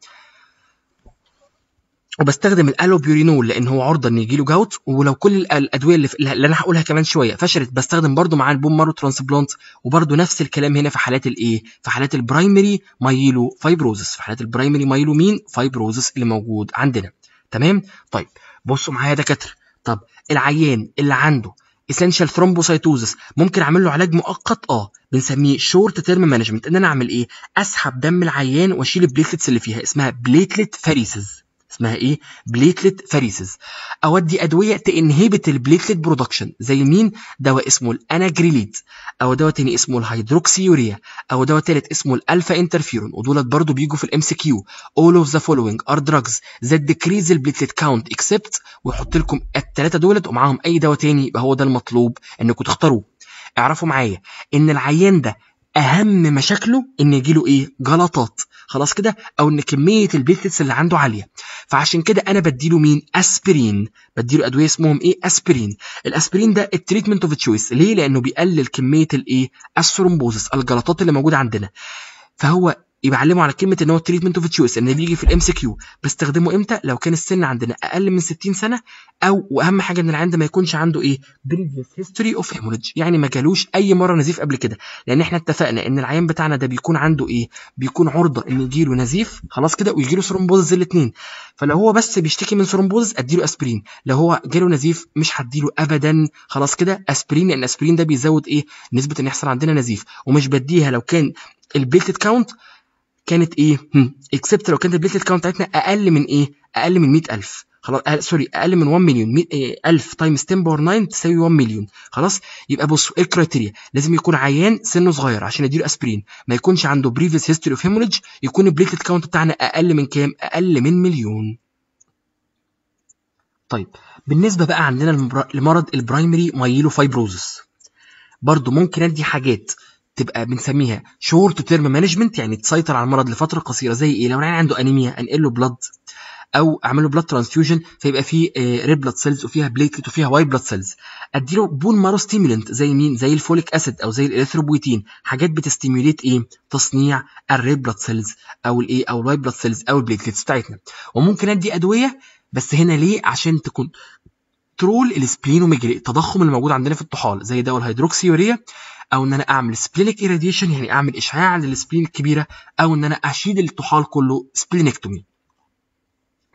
[SPEAKER 1] وبستخدم الالوبيورينول لان هو عرضه ان يجيله جوت ولو كل الادويه اللي, اللي انا هقولها كمان شويه فشلت بستخدم برده مع البوم مارو ترانسبلانت وبرده نفس الكلام هنا في حالات الايه في حالات البرايمري مايلو فايبروزس في حالات البرايمري مايلو مين فايبروزس اللي موجود عندنا تمام طيب بصوا معايا يا دكاتره طب العيان اللي عنده اسينشال ثرومبوسايتوزس ممكن اعمل له علاج مؤقت اه بنسميه شورت تيرم مانجمنت ان انا اعمل ايه اسحب دم العيان واشيل البليتلتس اللي فيها اسمها بليتلت فريسز اسمها ايه بليتلت فريسز اودي ادويه تنهبت البليتلت برودكشن زي مين دواء اسمه الاناجريليد او دواء تاني اسمه الهيدروكسيوريا او دواء تالت اسمه الالفا انترفيرون ودولت برضو بيجوا في الام سي كيو اول اوف ذا فولوينج ار دراجز ذات ديكريز البليتلت كاونت اكسبت except ويحط لكم الثلاثه دولت ومعاهم اي دواء تاني يبقى هو ده المطلوب انكم تختاروه اعرفوا معايا ان العيان ده اهم مشاكله ان يجيله ايه جلطات خلاص كده او ان كميه البيتلتس اللي عنده عاليه فعشان كده انا بديله مين اسبرين بديله ادويه اسمهم ايه اسبرين الاسبرين ده التريتمنت اوف تشويس ليه لانه بيقلل كميه الايه الثرومبوزس الجلطات اللي موجوده عندنا فهو يبقى علمه على كلمه ان هو التريتمنت اوف تشويس ان بيجي في الام سي كيو بستخدمه امتى لو كان السن عندنا اقل من 60 سنه او واهم حاجه ان العيان ده ما يكونش عنده ايه بريفيس هيستوري اوف هيموريدج يعني ما جالوش اي مره نزيف قبل كده لان احنا اتفقنا ان العيان بتاعنا ده بيكون عنده ايه بيكون عرضه ان يجيله نزيف خلاص كده ويجيله ثرومبوزز الاثنين فلو هو بس بيشتكي من ثرومبوزز اديله اسبرين لو هو جاله نزيف مش هديله ابدا خلاص كده اسبرين لان اسبرين ده بيزود ايه نسبه ان يحصل عندنا نزيف ومش بديها لو كان البيلتد كاونت كانت ايه اكسبت لو كانت البليتلت كاونت بتاعتنا اقل من ايه اقل من 100000 خلاص أقل آه، سوري اقل من 1 مليون 1000 تايمز 10 باور 9 تساوي 1 مليون خلاص يبقى بصوا ايه الكرايتيريا لازم يكون عيان سنه صغير عشان اديله اسبرين ما يكونش عنده بريفيس هيستوري اوف هيموريدج يكون البليتلت كاونت بتاعنا اقل من كام اقل من مليون طيب بالنسبه بقى عندنا لمرض البرايمري مايلو فايبروزس برضو ممكن ادي حاجات تبقى بنسميها شورت تيرم مانجمنت يعني تسيطر على المرض لفتره قصيره زي ايه لو العيان عنده انيميا انقل له بلاد او اعمل له بلاد ترانسفيوجن فيبقى فيه ريد بلاد سيلز وفيها بليتلت وفيها وايت بلاد سيلز ادي له بون مارو ستيمولنت زي مين زي الفوليك اسيد او زي الاريثروبويتين حاجات بتستيموليت ايه تصنيع الريد بلاد سيلز او الايه او الوايت بلاد سيلز او البليتلتس بتاعتنا وممكن ادي ادويه بس هنا ليه عشان تكون كنترول السبلينوميجري التضخم الموجود عندنا في الطحال زي دواء الهيدروكسيوريا او ان انا اعمل سبلينيك ايراديشن يعني اعمل اشعاع للسبلين الكبيره او ان انا اشيد الطحال كله سبلينكتومي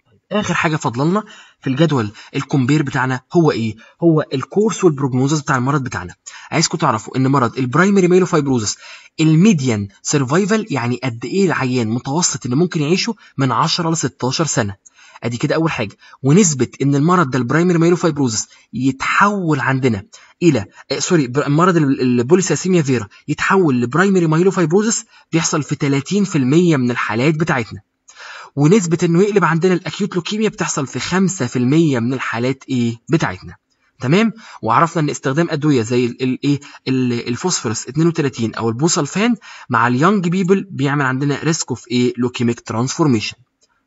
[SPEAKER 1] طيب، اخر حاجه لنا في الجدول الكومبير بتاعنا هو ايه هو الكورس والبروجنوزز بتاع المرض بتاعنا عايزكم تعرفوا ان مرض البرايمري فايبروزس الميديان سرفايفل يعني قد ايه العيان متوسط اللي ممكن يعيشه من 10 ل 16 سنه ادي كده اول حاجه ونثبت ان المرض ده البرايمري مايلوفايبروزس يتحول عندنا الى آه، سوري مرض البوليساسيميا فيرا يتحول لبرايمري مايلوفايبروزس بيحصل في 30% من الحالات بتاعتنا ونسبة انه يقلب عندنا الاكيوت لوكيميا بتحصل في 5% من الحالات ايه بتاعتنا تمام وعرفنا ان استخدام ادويه زي الايه الفوسفورس 32 او البوصلفان مع اليونج بيبل بيعمل عندنا ريسك اوف ايه لوكيميك ترانسفورميشن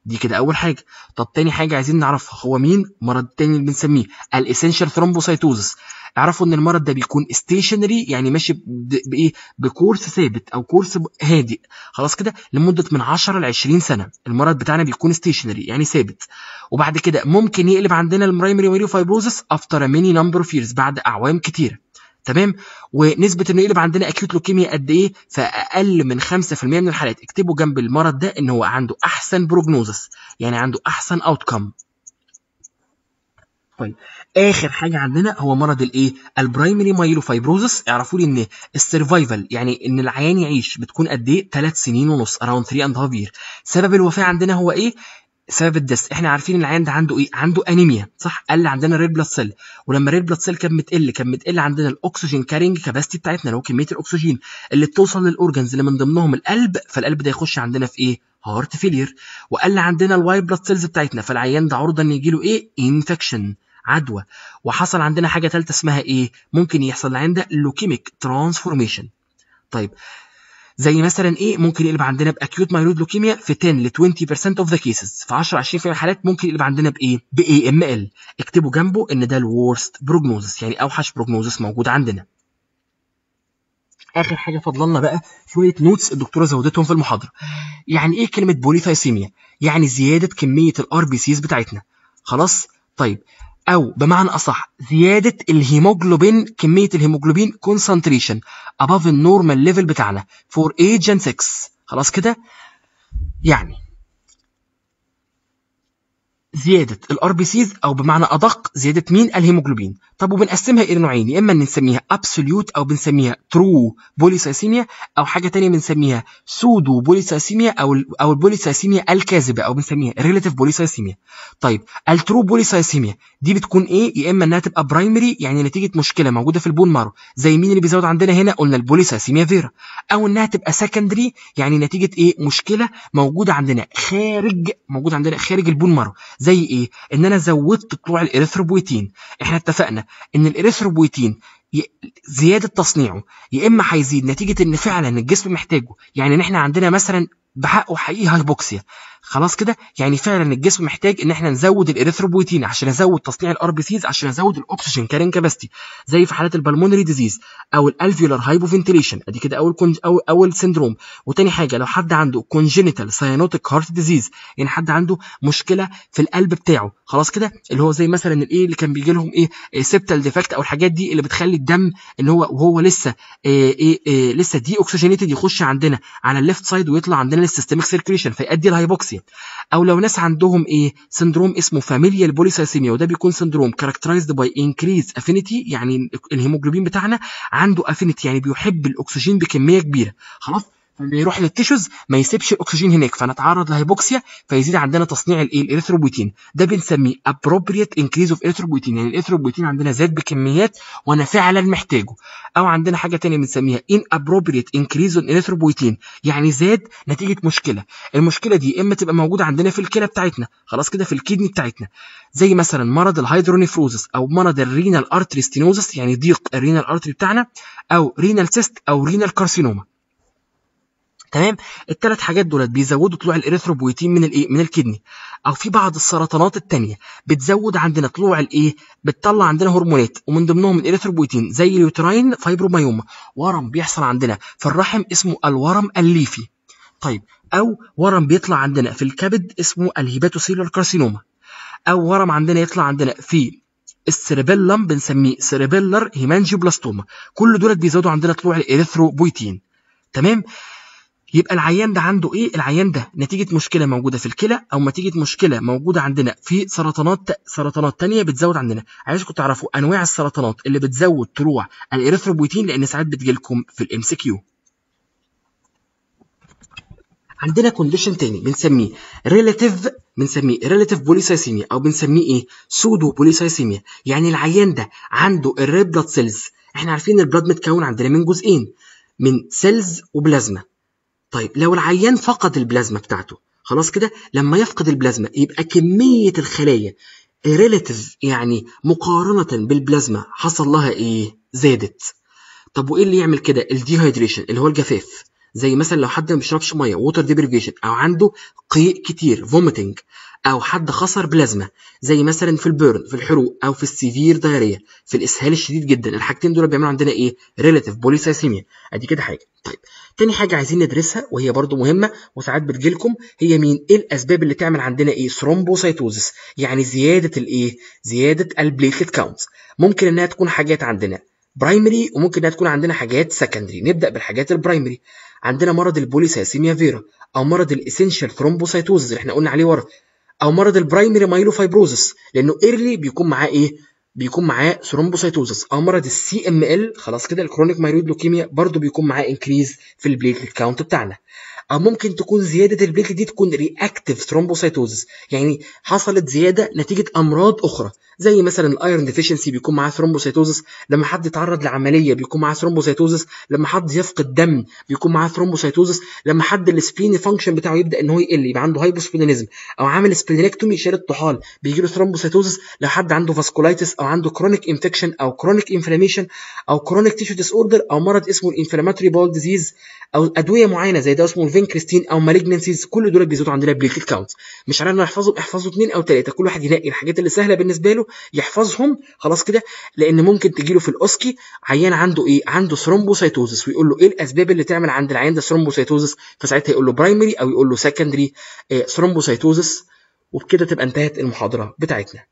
[SPEAKER 1] دي كده اول حاجه طب تاني حاجه عايزين نعرفها هو مين مرض تاني اللي بنسميه الاسينشال ثرومبوسايتوزس اعرفوا ان المرض ده بيكون ستيشنري يعني ماشي بايه بكورس ثابت او كورس هادئ خلاص كده لمده من 10 ل 20 سنه المرض بتاعنا بيكون ستيشنري يعني ثابت وبعد كده ممكن يقلب عندنا المرايمري ميريو فايبروزس افتر ميني نمبر اوف بعد اعوام كتيره تمام ونسبه انه يقلب عندنا اكيوت لوكيميا قد ايه فاقل من 5% من الحالات اكتبوا جنب المرض ده ان هو عنده احسن بروجنوزس يعني عنده احسن اوتكم طيب اخر حاجه عندنا هو مرض الايه البرايمري مايلوفايبروزس اعرفوا لي ان السرفايفل يعني ان العيان يعيش بتكون قد ايه 3 سنين ونص اراوند 3 اند هاف سبب الوفاه عندنا هو ايه سبب الدس احنا عارفين العيان ده عنده ايه عنده انيميا صح قل عندنا ريد بلاد سيل ولما الريد بلاد سيل كانت بتقل كانت بتقل عندنا الاكسجين كارينج كاباسيتي بتاعتنا اللي هو كميه الاكسجين اللي بتوصل للاورجنز اللي من ضمنهم القلب فالقلب ده يخش عندنا في ايه هارت فيلير وقل عندنا الواي بلاد سيلز بتاعتنا فالعيان ده عرضه ان يجي له ايه انفكشن عدوى وحصل عندنا حاجه ثالثه اسمها ايه ممكن يحصل عندنا لوكيميك ترانسفورميشن طيب زي مثلا ايه ممكن يقلب عندنا باكيوت مايلود لوكيميا في 10 ل 20% اوف ذا كيسز في 10 20% الحالات ممكن يقلب عندنا بايه باي ام ال اكتبوا جنبه ان ده الورست بروجنوزس يعني اوحش بروجنوزس موجود عندنا اخر حاجه فاضل لنا بقى شويه نوتس الدكتوره زودتهم في المحاضره يعني ايه كلمه بوليثايسيميا يعني زياده كميه الار بي سيز بتاعتنا خلاص طيب او بمعنى اصح زياده الهيموجلوبين كميه الهيموجلوبين كونسنتريشن above النورمال ليفل بتاعنا for age and sex خلاص كده يعني زياده الار بي سيز او بمعنى ادق زياده مين الهيموجلوبين طب وبنقسمها الى نوعين يا اما بنسميها ابسوليوت او بنسميها ترو بوليسايسيميا او حاجه ثانيه بنسميها سودو بوليسايسيميا او ال او البوليسايسيميا الكاذبه او بنسميها ريلاتيف بوليسايسيميا طيب الترو بوليسايسيميا دي بتكون ايه يا اما انها تبقى برايمري يعني نتيجه مشكله موجوده في البون مارو زي مين اللي بيزود عندنا هنا قلنا البوليسايسيميا فيرا او انها تبقى سكندري يعني نتيجه ايه مشكله موجوده عندنا خارج موجوده عندنا خارج البون مارو زي ايه ان انا زودت طلوع الاريثروبويتين احنا اتفقنا ان الاريثروبويتين زياده تصنيعه يا اما هيزيد نتيجه ان فعلا الجسم محتاجه يعني ان احنا عندنا مثلا بحقه حقيقي هايبوكسيا خلاص كده يعني فعلا الجسم محتاج ان احنا نزود الاريثروبويتين عشان نزود تصنيع الار بي سيز عشان نزود الاكسجين كارين كاباسيتي زي في حالات البلمونري ديزيز او الالفيولار هايبوفنتليشن ادي كده اول كونج أو اول سندروم وتاني حاجه لو حد عنده كونجينيتال ساينوتيك هارت ديزيز يعني حد عنده مشكله في القلب بتاعه خلاص كده اللي هو زي مثلا الايه اللي كان بيجي لهم ايه, إيه سيبتال ديفكت او الحاجات دي اللي بتخلي الدم ان هو وهو لسه آه، إيه, إيه, إيه لسه دي اوكسجينيتد يخش عندنا على الليفت سايد ويطلع عندنا للسيستميك سيركيليشن فيؤدي لهايبوكسي الشخصيات او لو ناس عندهم ايه سندروم اسمه فاميليال بوليسايسيميا وده بيكون سندروم كاركترايزد باي انكريز افينيتي يعني الهيموجلوبين بتاعنا عنده افينيتي يعني بيحب الاكسجين بكميه كبيره خلاص فبيروح للتيشوز ما يسيبش الاكسجين هناك فنتعرض لهيبوكسيا فيزيد عندنا تصنيع الايه الاريثروبويتين ده بنسميه ابروبريت انكريز اوف اريثروبوتين يعني الاريثروبويتين عندنا زاد بكميات وانا فعلا محتاجه او عندنا حاجه ثانيه بنسميها ان ابروبريت انكريز اون اريثروبوتين يعني زاد نتيجه مشكله المشكله دي اما تبقى موجوده عندنا في الكلى بتاعتنا خلاص كده في الكدني بتاعتنا زي مثلا مرض الهيدرونيفروزس او مرض الرينال ارتري ستينوزس يعني ضيق الرينال ارتري بتاعنا او رينال سيست او رينال كارسينوما تمام الثلاث حاجات دولت بيزودوا طلوع الاريثروبويتين من الايه من الكدني او في بعض السرطانات الثانيه بتزود عندنا طلوع الايه بتطلع عندنا هرمونات ومن ضمنهم الاريثروبويتين زي اليوتراين فايبروميوما ورم بيحصل عندنا في الرحم اسمه الورم الليفي طيب او ورم بيطلع عندنا في الكبد اسمه الهيباتوسيلر كارسينوما او ورم عندنا يطلع عندنا في السيربيلم بنسميه سيربيلر هيمانجيوبلاستوما كل دولت بيزودوا عندنا طلوع الاريثروبويتين تمام يبقى العيان ده عنده ايه العيان ده نتيجه مشكله موجوده في الكلى او نتيجه مشكله موجوده عندنا في سرطانات سرطانات تانية بتزود عندنا عايزكم تعرفوا انواع السرطانات اللي بتزود طلوع الاريثروبويتين لان ساعات بتجيلكم في الام سي كيو عندنا كونديشن تاني بنسميه ريلاتيف بنسميه ريلاتيف بوليسايسيميا او بنسميه ايه سودو بوليسايسيميا يعني العيان ده عنده الريد بلاد سيلز احنا عارفين البلاد متكون عندنا من جزئين من سيلز وبلازما طيب لو العيان فقد البلازما بتاعته خلاص كده لما يفقد البلازما يبقى كمية الخلايا ريلاتيف يعني مقارنة بالبلازما حصل لها ايه؟ زادت. طب وايه اللي يعمل كده؟ الديهايدريشن اللي هو الجفاف زي مثلا لو حد ما بيشربش ميه ووتر ديبريفيشن او عنده قيء كتير فوميتنج أو حد خسر بلازما زي مثلا في البيرن في الحروق أو في السيفير دايريا في الإسهال الشديد جدا الحاجتين دول بيعملوا عندنا إيه؟ ريلاتيف بوليسايسيميا أدي كده حاجة طيب تاني حاجة عايزين ندرسها وهي برضو مهمة وساعات بتجيلكم هي مين؟ إيه الأسباب اللي تعمل عندنا إيه؟ ثرومبوسايتوزس يعني زيادة الإيه؟ زيادة البليكت كاونت ممكن إنها تكون حاجات عندنا برايمري وممكن انها تكون عندنا حاجات سكندري نبدا بالحاجات البرايمري عندنا مرض البوليسايسيميا فيرا او مرض الاسينشال ثرومبوسيتوزيس اللي احنا قلنا عليه ورا او مرض البرايمري مايلوفايبروزس لانه ايرلي بيكون معاه ايه بيكون معاه ثرومبوسايتوزس او مرض السي ام ال خلاص كده الكرونيك مايلويد لوكيميا برضو بيكون معاه انكريز في البليت كاونت بتاعنا او ممكن تكون زياده البليت دي تكون رياكتيف ثرومبوسايتوزس يعني حصلت زياده نتيجه امراض اخرى زي مثلا الايرون ديفيشنسي بيكون معاه ثرومبوسايتوزس لما حد يتعرض لعمليه بيكون معاه ثرومبوسايتوزس لما حد يفقد دم بيكون معاه ثرومبوسايتوزس لما حد السبيني فانكشن بتاعه يبدا ان هو يقل يبقى عنده هايبوسبيناليزم او عامل سبلينكتومي شال الطحال بيجي له ثرومبوسايتوزس لو حد عنده فاسكولايتس او عنده كرونيك انفكشن او كرونيك انفلاميشن او كرونيك تيشو ديس اوردر او مرض اسمه الانفلاماتوري بول ديزيز او ادويه معينه زي ده اسمه فين كريستين او مالجنسيز كل دول بيزودوا عندنا بليتل كاونت مش علينا نحفظهم احفظوا اثنين او ثلاثه كل واحد ينقي الحاجات اللي سهله بالنسبه له يحفظهم خلاص كده لان ممكن تجي له في الاوسكي عيان عنده ايه عنده ثرومبوسايتوزس ويقول له ايه الاسباب اللي تعمل عند العيان ده ثرومبوسايتوزس فساعتها يقول له برايمري او يقول له سكندري ثرومبوسايتوزس آه، وبكده تبقى انتهت المحاضره بتاعتنا